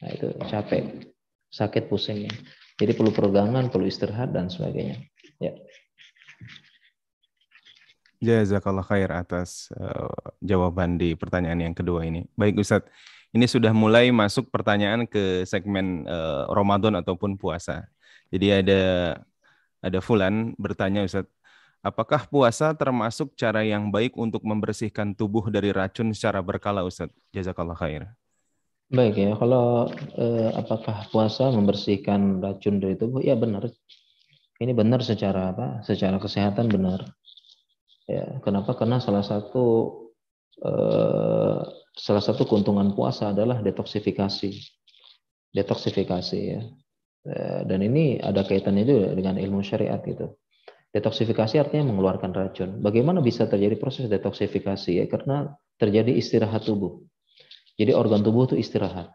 Nah, itu capek, sakit pusingnya. Jadi perlu peregangan, perlu istirahat dan sebagainya. Ya. Jazakallah khair atas uh, jawaban di pertanyaan yang kedua ini. Baik Ustadz, ini sudah mulai masuk pertanyaan ke segmen uh, Ramadan ataupun puasa. Jadi ada ada Fulan bertanya Ustadz, Apakah puasa termasuk cara yang baik untuk membersihkan tubuh dari racun secara berkala, Ustaz? Jazakallah khair. Baik ya, kalau eh, apakah puasa membersihkan racun dari tubuh? Ya benar. Ini benar secara apa? Secara kesehatan benar. Ya, kenapa? Karena salah satu eh, salah satu keuntungan puasa adalah detoksifikasi. Detoksifikasi ya. Eh, dan ini ada kaitannya juga dengan ilmu syariat gitu Detoksifikasi artinya mengeluarkan racun. Bagaimana bisa terjadi proses detoksifikasi? Ya, karena terjadi istirahat tubuh. Jadi organ tubuh itu istirahat.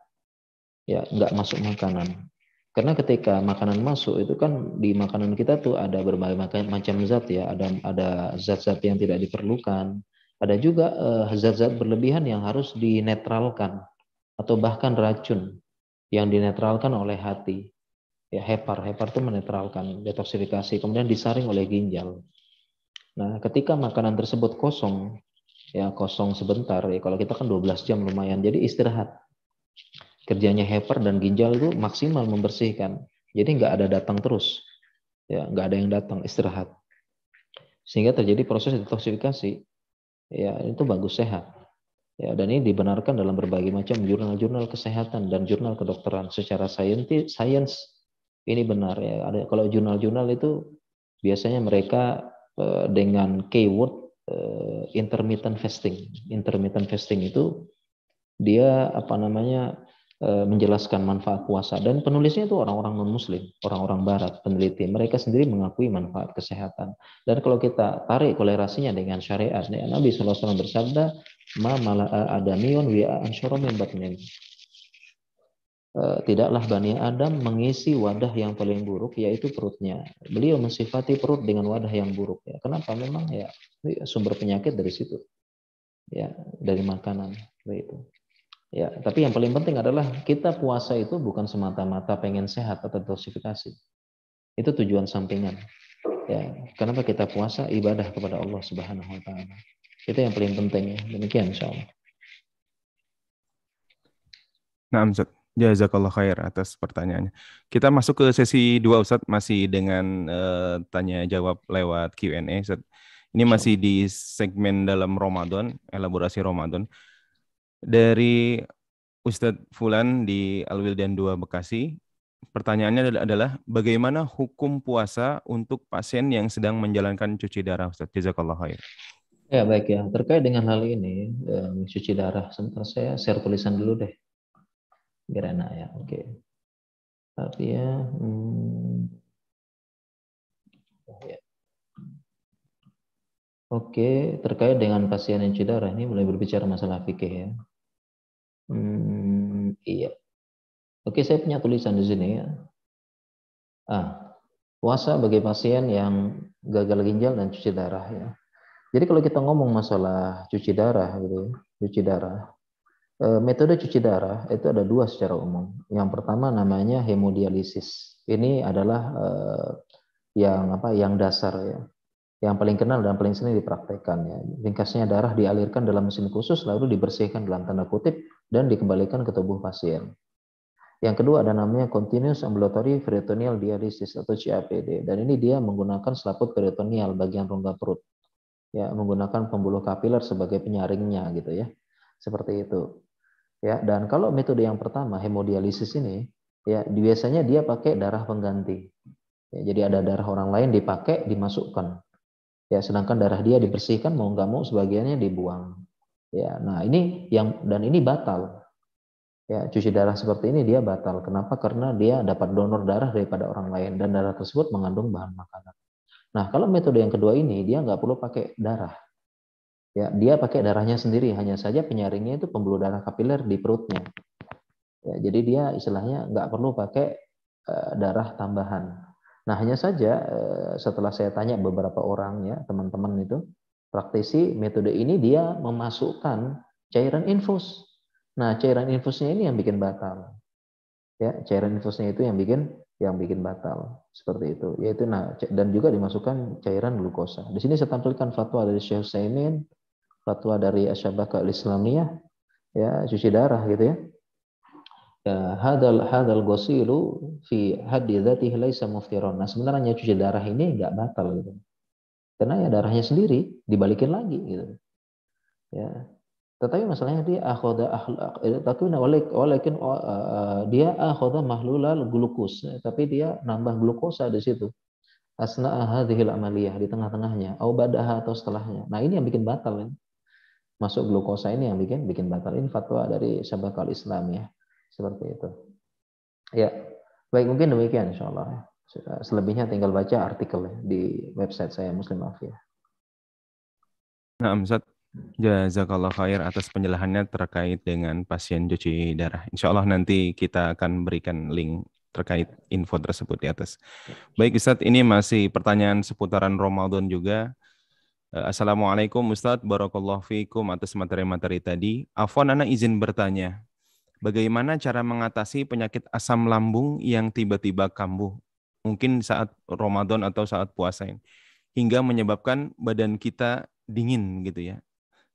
Ya, nggak masuk makanan. Karena ketika makanan masuk itu kan di makanan kita tuh ada berbagai macam zat ya, ada ada zat-zat yang tidak diperlukan, ada juga eh, zat-zat eh, berlebihan yang harus dinetralkan atau bahkan racun yang dinetralkan oleh hati ya hepar hepar itu menetralkan detoksifikasi kemudian disaring oleh ginjal nah ketika makanan tersebut kosong ya kosong sebentar ya kalau kita kan 12 jam lumayan jadi istirahat kerjanya hepar dan ginjal itu maksimal membersihkan jadi nggak ada datang terus ya nggak ada yang datang istirahat sehingga terjadi proses detoksifikasi ya itu bagus sehat Ya, dan ini dibenarkan dalam berbagai macam jurnal-jurnal kesehatan dan jurnal kedokteran secara saintis, sains ini benar ya. Ada kalau jurnal-jurnal itu biasanya mereka uh, dengan keyword uh, intermittent fasting. Intermittent fasting itu dia apa namanya eh, menjelaskan manfaat puasa dan penulisnya itu orang-orang non muslim, orang-orang barat, peneliti. Mereka sendiri mengakui manfaat kesehatan. Dan kalau kita tarik kolerasinya dengan syariat, ya, Nabi SAW bersabda, "Ma malaa adamion wa anshoromim min Eh, tidaklah Bani Adam mengisi wadah yang paling buruk yaitu perutnya. Beliau mensifati perut dengan wadah yang buruk ya. Kenapa? Memang ya sumber penyakit dari situ. Ya, dari makanan itu. Ya, tapi yang paling penting adalah kita puasa itu bukan semata-mata pengen sehat atau detoksifikasi. Itu tujuan sampingan. Ya, kenapa kita puasa ibadah kepada Allah Subhanahu wa taala. Itu yang paling penting ya. Demikian insyaallah. Nah, Jazakallah khair atas pertanyaannya. Kita masuk ke sesi dua Ustadz masih dengan uh, tanya jawab lewat Q&A Ini masih di segmen dalam Ramadan, elaborasi Ramadan. Dari Ustadz Fulan di Alwildan dua Bekasi, pertanyaannya adalah bagaimana hukum puasa untuk pasien yang sedang menjalankan cuci darah Ustadz? Jazakallah khair. Ya baik ya, terkait dengan hal ini, eh, cuci darah, sebentar saya share tulisan dulu deh. Grana ya, oke. Okay. Tapi ya, hmm, ya. Oke, terkait dengan pasien yang cedera ini mulai berbicara masalah fikih ya. Hmm, iya. Oke, saya punya tulisan di sini ya. Ah, puasa bagi pasien yang gagal ginjal dan cuci darah ya. Jadi kalau kita ngomong masalah cuci darah gitu, ya, cuci darah. Eh, metode cuci darah itu ada dua secara umum. Yang pertama namanya hemodialisis. Ini adalah eh, yang apa? Yang dasar ya. Yang paling kenal dan paling sering dipraktekkan ya. Ringkasnya darah dialirkan dalam mesin khusus lalu dibersihkan dalam tanda kutip dan dikembalikan ke tubuh pasien. Yang kedua ada namanya continuous ambulatory peritoneal dialysis atau CAPD dan ini dia menggunakan selaput peritoneal bagian rongga perut. Ya, menggunakan pembuluh kapiler sebagai penyaringnya gitu ya. Seperti itu. Ya, dan kalau metode yang pertama hemodialisis ini ya biasanya dia pakai darah pengganti. Ya, jadi ada darah orang lain dipakai dimasukkan. Ya, sedangkan darah dia dibersihkan mau nggak mau sebagiannya dibuang. Ya, nah ini yang dan ini batal. Ya, cuci darah seperti ini dia batal. Kenapa? Karena dia dapat donor darah daripada orang lain dan darah tersebut mengandung bahan makanan. Nah, kalau metode yang kedua ini dia nggak perlu pakai darah. Ya, dia pakai darahnya sendiri, hanya saja penyaringnya itu pembuluh darah kapiler di perutnya. Ya, jadi dia istilahnya nggak perlu pakai eh, darah tambahan. Nah, hanya saja eh, setelah saya tanya beberapa orang ya, teman-teman itu, praktisi metode ini dia memasukkan cairan infus. Nah, cairan infusnya ini yang bikin batal. Ya, cairan infusnya itu yang bikin yang bikin batal seperti itu. Yaitu nah dan juga dimasukkan cairan glukosa. Di sini saya tampilkan fatwa dari Syekh Saimin fatwa dari ke Islamiyah ya cuci darah gitu ya. ya hadal hadal gosilu fi hadi dzatihi laisa muftiron. Nah, sebenarnya cuci darah ini nggak batal gitu. Karena ya darahnya sendiri dibalikin lagi gitu. Ya. Tetapi masalahnya dia akhoda eh, tapi nah, walakin eh, eh, dia akhoda mahlulal glukus, tapi dia nambah glukosa di situ asna hadhil amaliyah di tengah-tengahnya au badaha atau setelahnya. Nah, ini yang bikin batal ya masuk glukosa ini yang bikin bikin batal. Ini fatwa dari Syabakal Islam ya. Seperti itu. Ya. Baik, mungkin demikian insyaallah. Ya. Eh, selebihnya tinggal baca artikel ya di website saya Muslim Afia. Nah, Ustaz. Jazakallah khair atas penjelasannya terkait dengan pasien cuci darah. Insya Allah nanti kita akan berikan link terkait info tersebut di atas. Ya. Baik Ustadz, ini masih pertanyaan seputaran Ramadan juga. Eh, Assalamualaikum Ustaz, Barakallah Fikum atas materi-materi tadi. Afwan, Ana izin bertanya. Bagaimana cara mengatasi penyakit asam lambung yang tiba-tiba kambuh? Mungkin saat Ramadan atau saat puasa. ini. Hingga menyebabkan badan kita dingin gitu ya.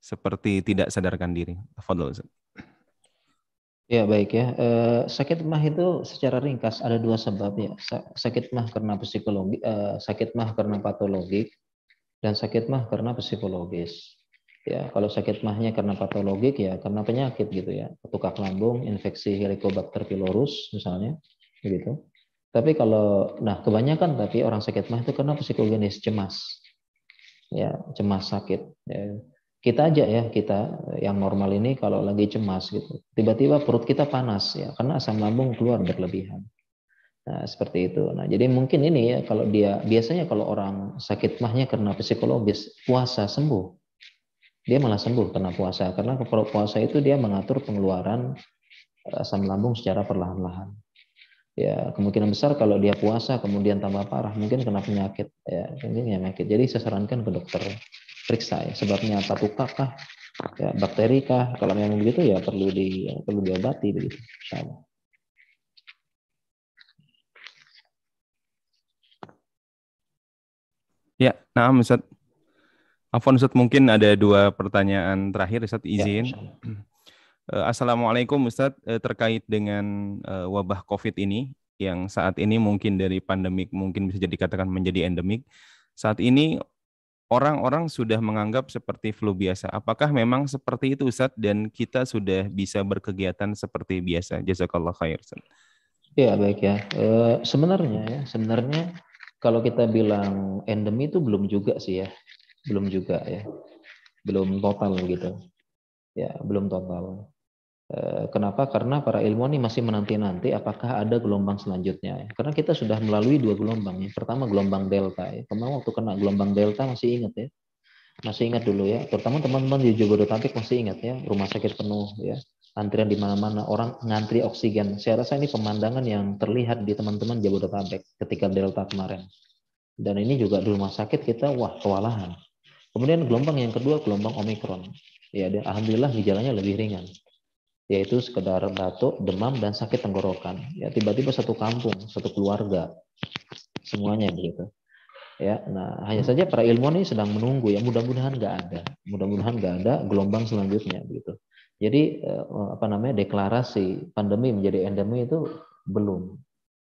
Seperti tidak sadarkan diri. Afwan, Ustaz. Ya baik ya. Eh, sakit mah itu secara ringkas ada dua sebab ya. Sakit mah karena psikologi, eh, sakit mah karena patologik dan sakit mah karena psikologis. Ya, kalau sakit mahnya karena patologik ya karena penyakit gitu ya. Tukak lambung, infeksi Helicobacter pylorus misalnya, gitu. Tapi kalau nah kebanyakan tapi orang sakit mah itu karena psikogenis cemas. Ya, cemas sakit. Ya. Kita aja ya kita yang normal ini kalau lagi cemas gitu. Tiba-tiba perut kita panas ya karena asam lambung keluar berlebihan. Nah, seperti itu. Nah, jadi mungkin ini ya kalau dia biasanya kalau orang sakit mahnya karena psikologis, puasa sembuh. Dia malah sembuh karena puasa karena puasa itu dia mengatur pengeluaran asam lambung secara perlahan-lahan. Ya, kemungkinan besar kalau dia puasa kemudian tambah parah mungkin kena penyakit ya, mungkin penyakit. Jadi saya sarankan ke dokter periksa ya sebabnya apa kah ya bakteri kah kalau memang begitu ya perlu di perlu diobati begitu insyaallah Ya, nah Ustaz. Maaf Ustaz mungkin ada dua pertanyaan terakhir Ustaz ya, izin. Ya, Assalamualaikum Ustaz, eh, terkait dengan eh, wabah COVID ini yang saat ini mungkin dari pandemik mungkin bisa dikatakan menjadi endemik. Saat ini orang-orang sudah menganggap seperti flu biasa. Apakah memang seperti itu Ustaz dan kita sudah bisa berkegiatan seperti biasa? Jazakallah khair Ustaz. Ya baik ya. E, sebenarnya ya, sebenarnya kalau kita bilang endemi itu belum juga sih ya, belum juga ya, belum total gitu, ya belum total. Eh, kenapa? Karena para ilmuwan ini masih menanti-nanti apakah ada gelombang selanjutnya. Ya. Karena kita sudah melalui dua gelombang. Yang pertama gelombang delta. Ya. Kemarin waktu kena gelombang delta masih ingat ya, masih ingat dulu ya. Terutama teman-teman di Jabodetabek masih ingat ya, rumah sakit penuh ya, antrian di mana-mana, orang ngantri oksigen. Saya rasa ini pemandangan yang terlihat di teman-teman Jabodetabek ketika Delta kemarin. Dan ini juga di rumah sakit kita, wah, kewalahan. Kemudian gelombang yang kedua, gelombang Omikron. Ya, dan Alhamdulillah gejalanya lebih ringan. Yaitu sekedar batuk, demam, dan sakit tenggorokan. Ya, tiba-tiba satu kampung, satu keluarga. Semuanya begitu. Ya, nah hanya saja para ilmuwan ini sedang menunggu ya mudah-mudahan nggak ada, mudah-mudahan nggak ada gelombang selanjutnya begitu jadi eh, eh, apa namanya deklarasi pandemi menjadi endemi itu belum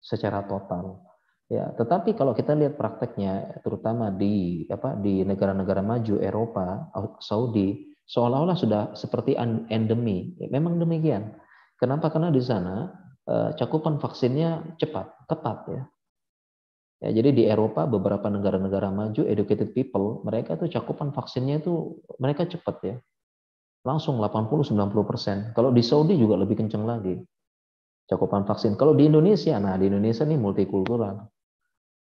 secara total. Ya, tetapi kalau kita lihat prakteknya, terutama di apa di negara-negara maju Eropa, Saudi, seolah-olah sudah seperti endemi. Ya, memang demikian. Kenapa? Karena di sana eh, cakupan vaksinnya cepat, tepat ya. Ya, jadi di Eropa beberapa negara-negara maju educated people mereka tuh cakupan vaksinnya itu mereka cepat ya langsung 80-90%. persen. Kalau di Saudi juga lebih kenceng lagi cakupan vaksin. Kalau di Indonesia, nah di Indonesia ini multikultural,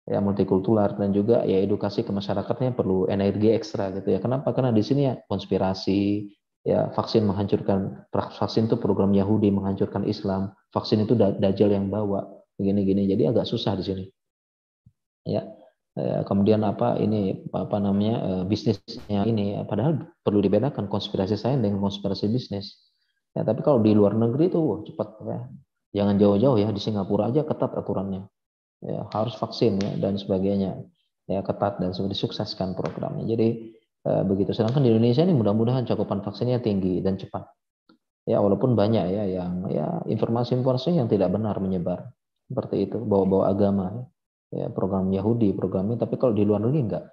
ya multikultural dan juga ya edukasi ke masyarakatnya perlu energi ekstra gitu ya. Kenapa? Karena di sini ya konspirasi, ya vaksin menghancurkan vaksin itu program Yahudi menghancurkan Islam, vaksin itu dajjal yang bawa begini-gini. Jadi agak susah di sini. Ya, Eh, kemudian apa ini apa namanya eh, bisnisnya ini ya, padahal perlu dibedakan konspirasi saya dengan konspirasi bisnis ya tapi kalau di luar negeri itu cepat ya jangan jauh-jauh ya di Singapura aja ketat aturannya ya, harus vaksin ya dan sebagainya ya ketat dan sudah disukseskan programnya jadi eh, begitu sedangkan di Indonesia ini mudah-mudahan cakupan vaksinnya tinggi dan cepat ya walaupun banyak ya yang ya informasi-informasi yang tidak benar menyebar seperti itu bawa-bawa agama ya ya program Yahudi programnya tapi kalau di luar negeri enggak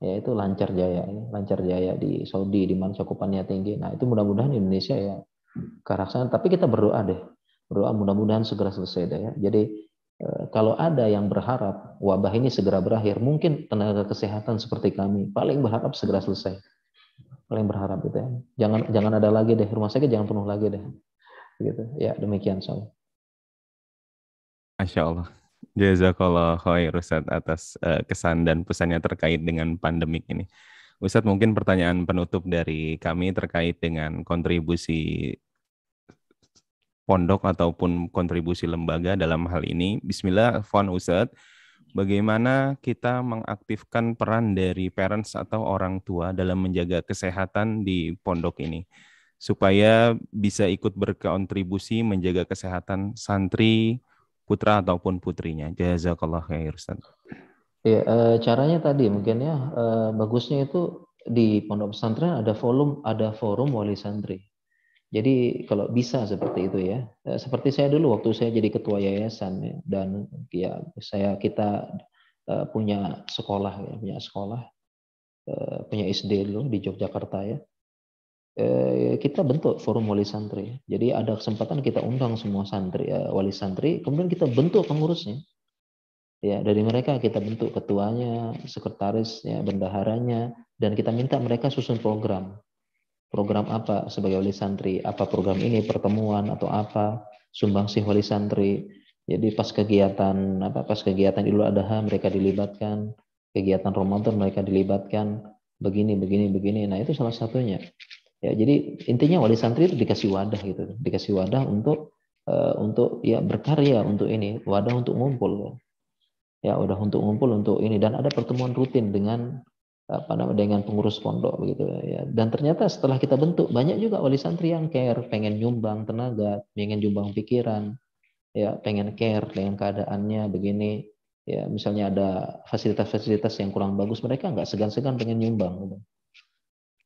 ya itu lancar jaya ini ya, lancar jaya di Saudi di mana cakupannya tinggi nah itu mudah-mudahan Indonesia ya ke tapi kita berdoa deh berdoa mudah-mudahan segera selesai deh ya jadi eh, kalau ada yang berharap wabah ini segera berakhir, mungkin tenaga kesehatan seperti kami paling berharap segera selesai. Paling berharap gitu ya. Jangan jangan ada lagi deh rumah sakit jangan penuh lagi deh. Gitu. Ya, demikian soal. Masya Allah. Jazakallah khair Ustaz atas uh, kesan dan pesannya terkait dengan pandemik ini. Ustaz mungkin pertanyaan penutup dari kami terkait dengan kontribusi pondok ataupun kontribusi lembaga dalam hal ini. Bismillah, Fon Ustaz, bagaimana kita mengaktifkan peran dari parents atau orang tua dalam menjaga kesehatan di pondok ini? supaya bisa ikut berkontribusi menjaga kesehatan santri, putra ataupun putrinya. Jazakallah khair Ustaz. Ya, e, caranya tadi mungkin ya e, bagusnya itu di pondok pesantren ada forum ada forum wali santri. Jadi kalau bisa seperti itu ya. Eh, seperti saya dulu waktu saya jadi ketua yayasan ya, dan ya saya kita e, punya sekolah ya, punya sekolah punya SD dulu di Yogyakarta ya. Eh, kita bentuk forum wali santri. Jadi ada kesempatan kita undang semua santri eh, wali santri, kemudian kita bentuk pengurusnya. Ya, dari mereka kita bentuk ketuanya, sekretarisnya, bendaharanya dan kita minta mereka susun program. Program apa sebagai wali santri? Apa program ini pertemuan atau apa? Sumbangsi wali santri. Jadi pas kegiatan apa pas kegiatan Idul Adha mereka dilibatkan, kegiatan Ramadan mereka dilibatkan, begini begini begini. Nah, itu salah satunya. Ya, jadi intinya wali santri itu dikasih wadah gitu, dikasih wadah untuk uh, untuk ya berkarya untuk ini, wadah untuk ngumpul. Ya, udah untuk ngumpul untuk ini dan ada pertemuan rutin dengan apa namanya dengan pengurus pondok begitu ya. Dan ternyata setelah kita bentuk banyak juga wali santri yang care, pengen nyumbang tenaga, pengen nyumbang pikiran, ya pengen care dengan keadaannya begini. Ya, misalnya ada fasilitas-fasilitas yang kurang bagus, mereka nggak segan-segan pengen nyumbang. Gitu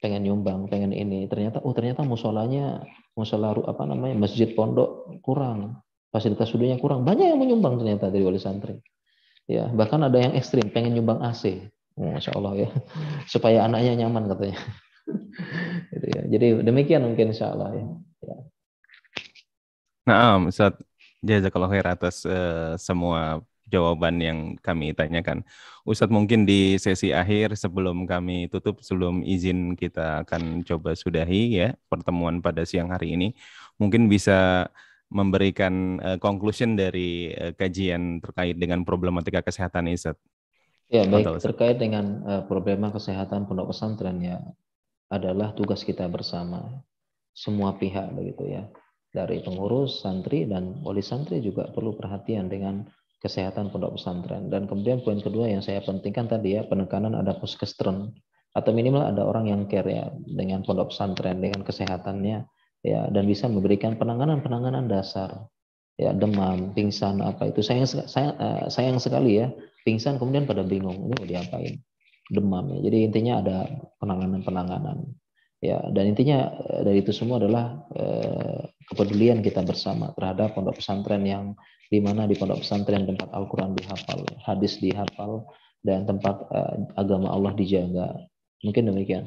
pengen nyumbang, pengen ini. Ternyata oh ternyata musolanya musola apa namanya masjid pondok kurang, fasilitas sudutnya kurang. Banyak yang menyumbang ternyata dari wali santri. Ya, bahkan ada yang ekstrim pengen nyumbang AC. Masya Allah ya, supaya anaknya nyaman katanya. gitu ya. Jadi demikian mungkin insya Allah ya. ya. Nah, Ustaz, jazakallah khair atas uh, semua jawaban yang kami tanyakan. Ustadz mungkin di sesi akhir sebelum kami tutup, sebelum izin kita akan coba sudahi ya pertemuan pada siang hari ini. Mungkin bisa memberikan uh, conclusion dari uh, kajian terkait dengan problematika kesehatan Ustadz. Ya baik, terkait dengan uh, problema kesehatan pondok pesantren ya adalah tugas kita bersama semua pihak begitu ya dari pengurus santri dan wali santri juga perlu perhatian dengan kesehatan pondok pesantren. Dan kemudian poin kedua yang saya pentingkan tadi ya, penekanan ada puskestren atau minimal ada orang yang care ya dengan pondok pesantren, dengan kesehatannya ya dan bisa memberikan penanganan-penanganan dasar ya demam, pingsan apa itu. Sayang sayang, eh, sayang sekali ya, pingsan kemudian pada bingung ini mau diapain demam ya. Jadi intinya ada penanganan-penanganan ya dan intinya eh, dari itu semua adalah eh, kepedulian kita bersama terhadap pondok pesantren yang di mana di pondok pesantren tempat Al-Qur'an dihafal, hadis dihafal dan tempat eh, agama Allah dijaga. Mungkin demikian.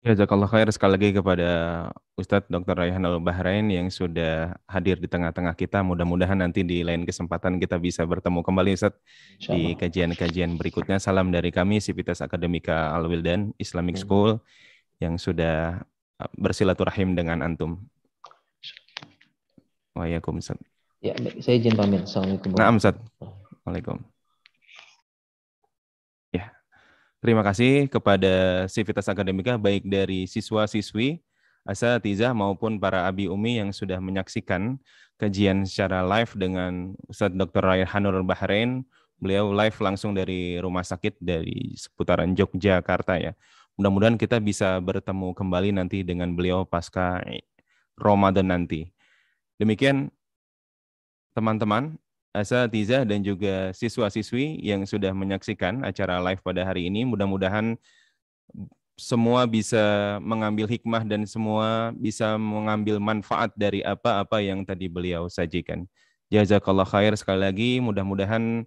Ya, jazakallah khair sekali lagi kepada Ustadz Dr. Rayhan Al-Bahrain yang sudah hadir di tengah-tengah kita. Mudah-mudahan nanti di lain kesempatan kita bisa bertemu kembali Ustadz di kajian-kajian berikutnya. Salam dari kami, Sivitas Akademika Al-Wildan Islamic School yang sudah uh, bersilaturahim dengan Antum. Waalaikumsalam. Ya, saya izin pamit. Assalamualaikum. Naam, Ustaz. Waalaikumsalam. Terima kasih kepada Sivitas Akademika baik dari siswa-siswi, Tizah, maupun para abi umi yang sudah menyaksikan kajian secara live dengan Ustadz Dr. Raihanur Nur Bahrain. Beliau live langsung dari rumah sakit dari seputaran Yogyakarta ya. Mudah-mudahan kita bisa bertemu kembali nanti dengan beliau pasca Ramadan nanti. Demikian teman-teman, Tiza dan juga siswa-siswi yang sudah menyaksikan acara live pada hari ini. Mudah-mudahan semua bisa mengambil hikmah dan semua bisa mengambil manfaat dari apa-apa yang tadi beliau sajikan. Jazakallah khair sekali lagi. Mudah-mudahan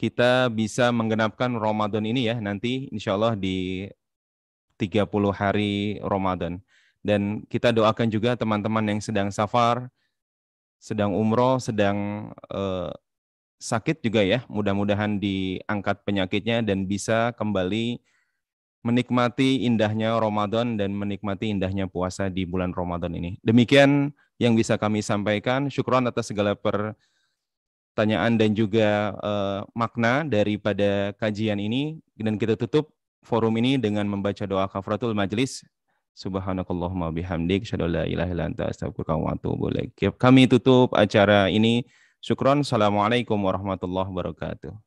kita bisa menggenapkan Ramadan ini ya nanti insya Allah di 30 hari Ramadan. Dan kita doakan juga teman-teman yang sedang safar, sedang umroh, sedang eh, sakit juga ya. Mudah-mudahan diangkat penyakitnya dan bisa kembali menikmati indahnya Ramadan dan menikmati indahnya puasa di bulan Ramadan ini. Demikian yang bisa kami sampaikan. Syukron atas segala pertanyaan dan juga uh, makna daripada kajian ini. Dan kita tutup forum ini dengan membaca doa kafaratul majlis. Subhanakallahumma bihamdik. Asyadu la ilaha illa anta Kami tutup acara ini. Syukron. Assalamualaikum warahmatullahi wabarakatuh.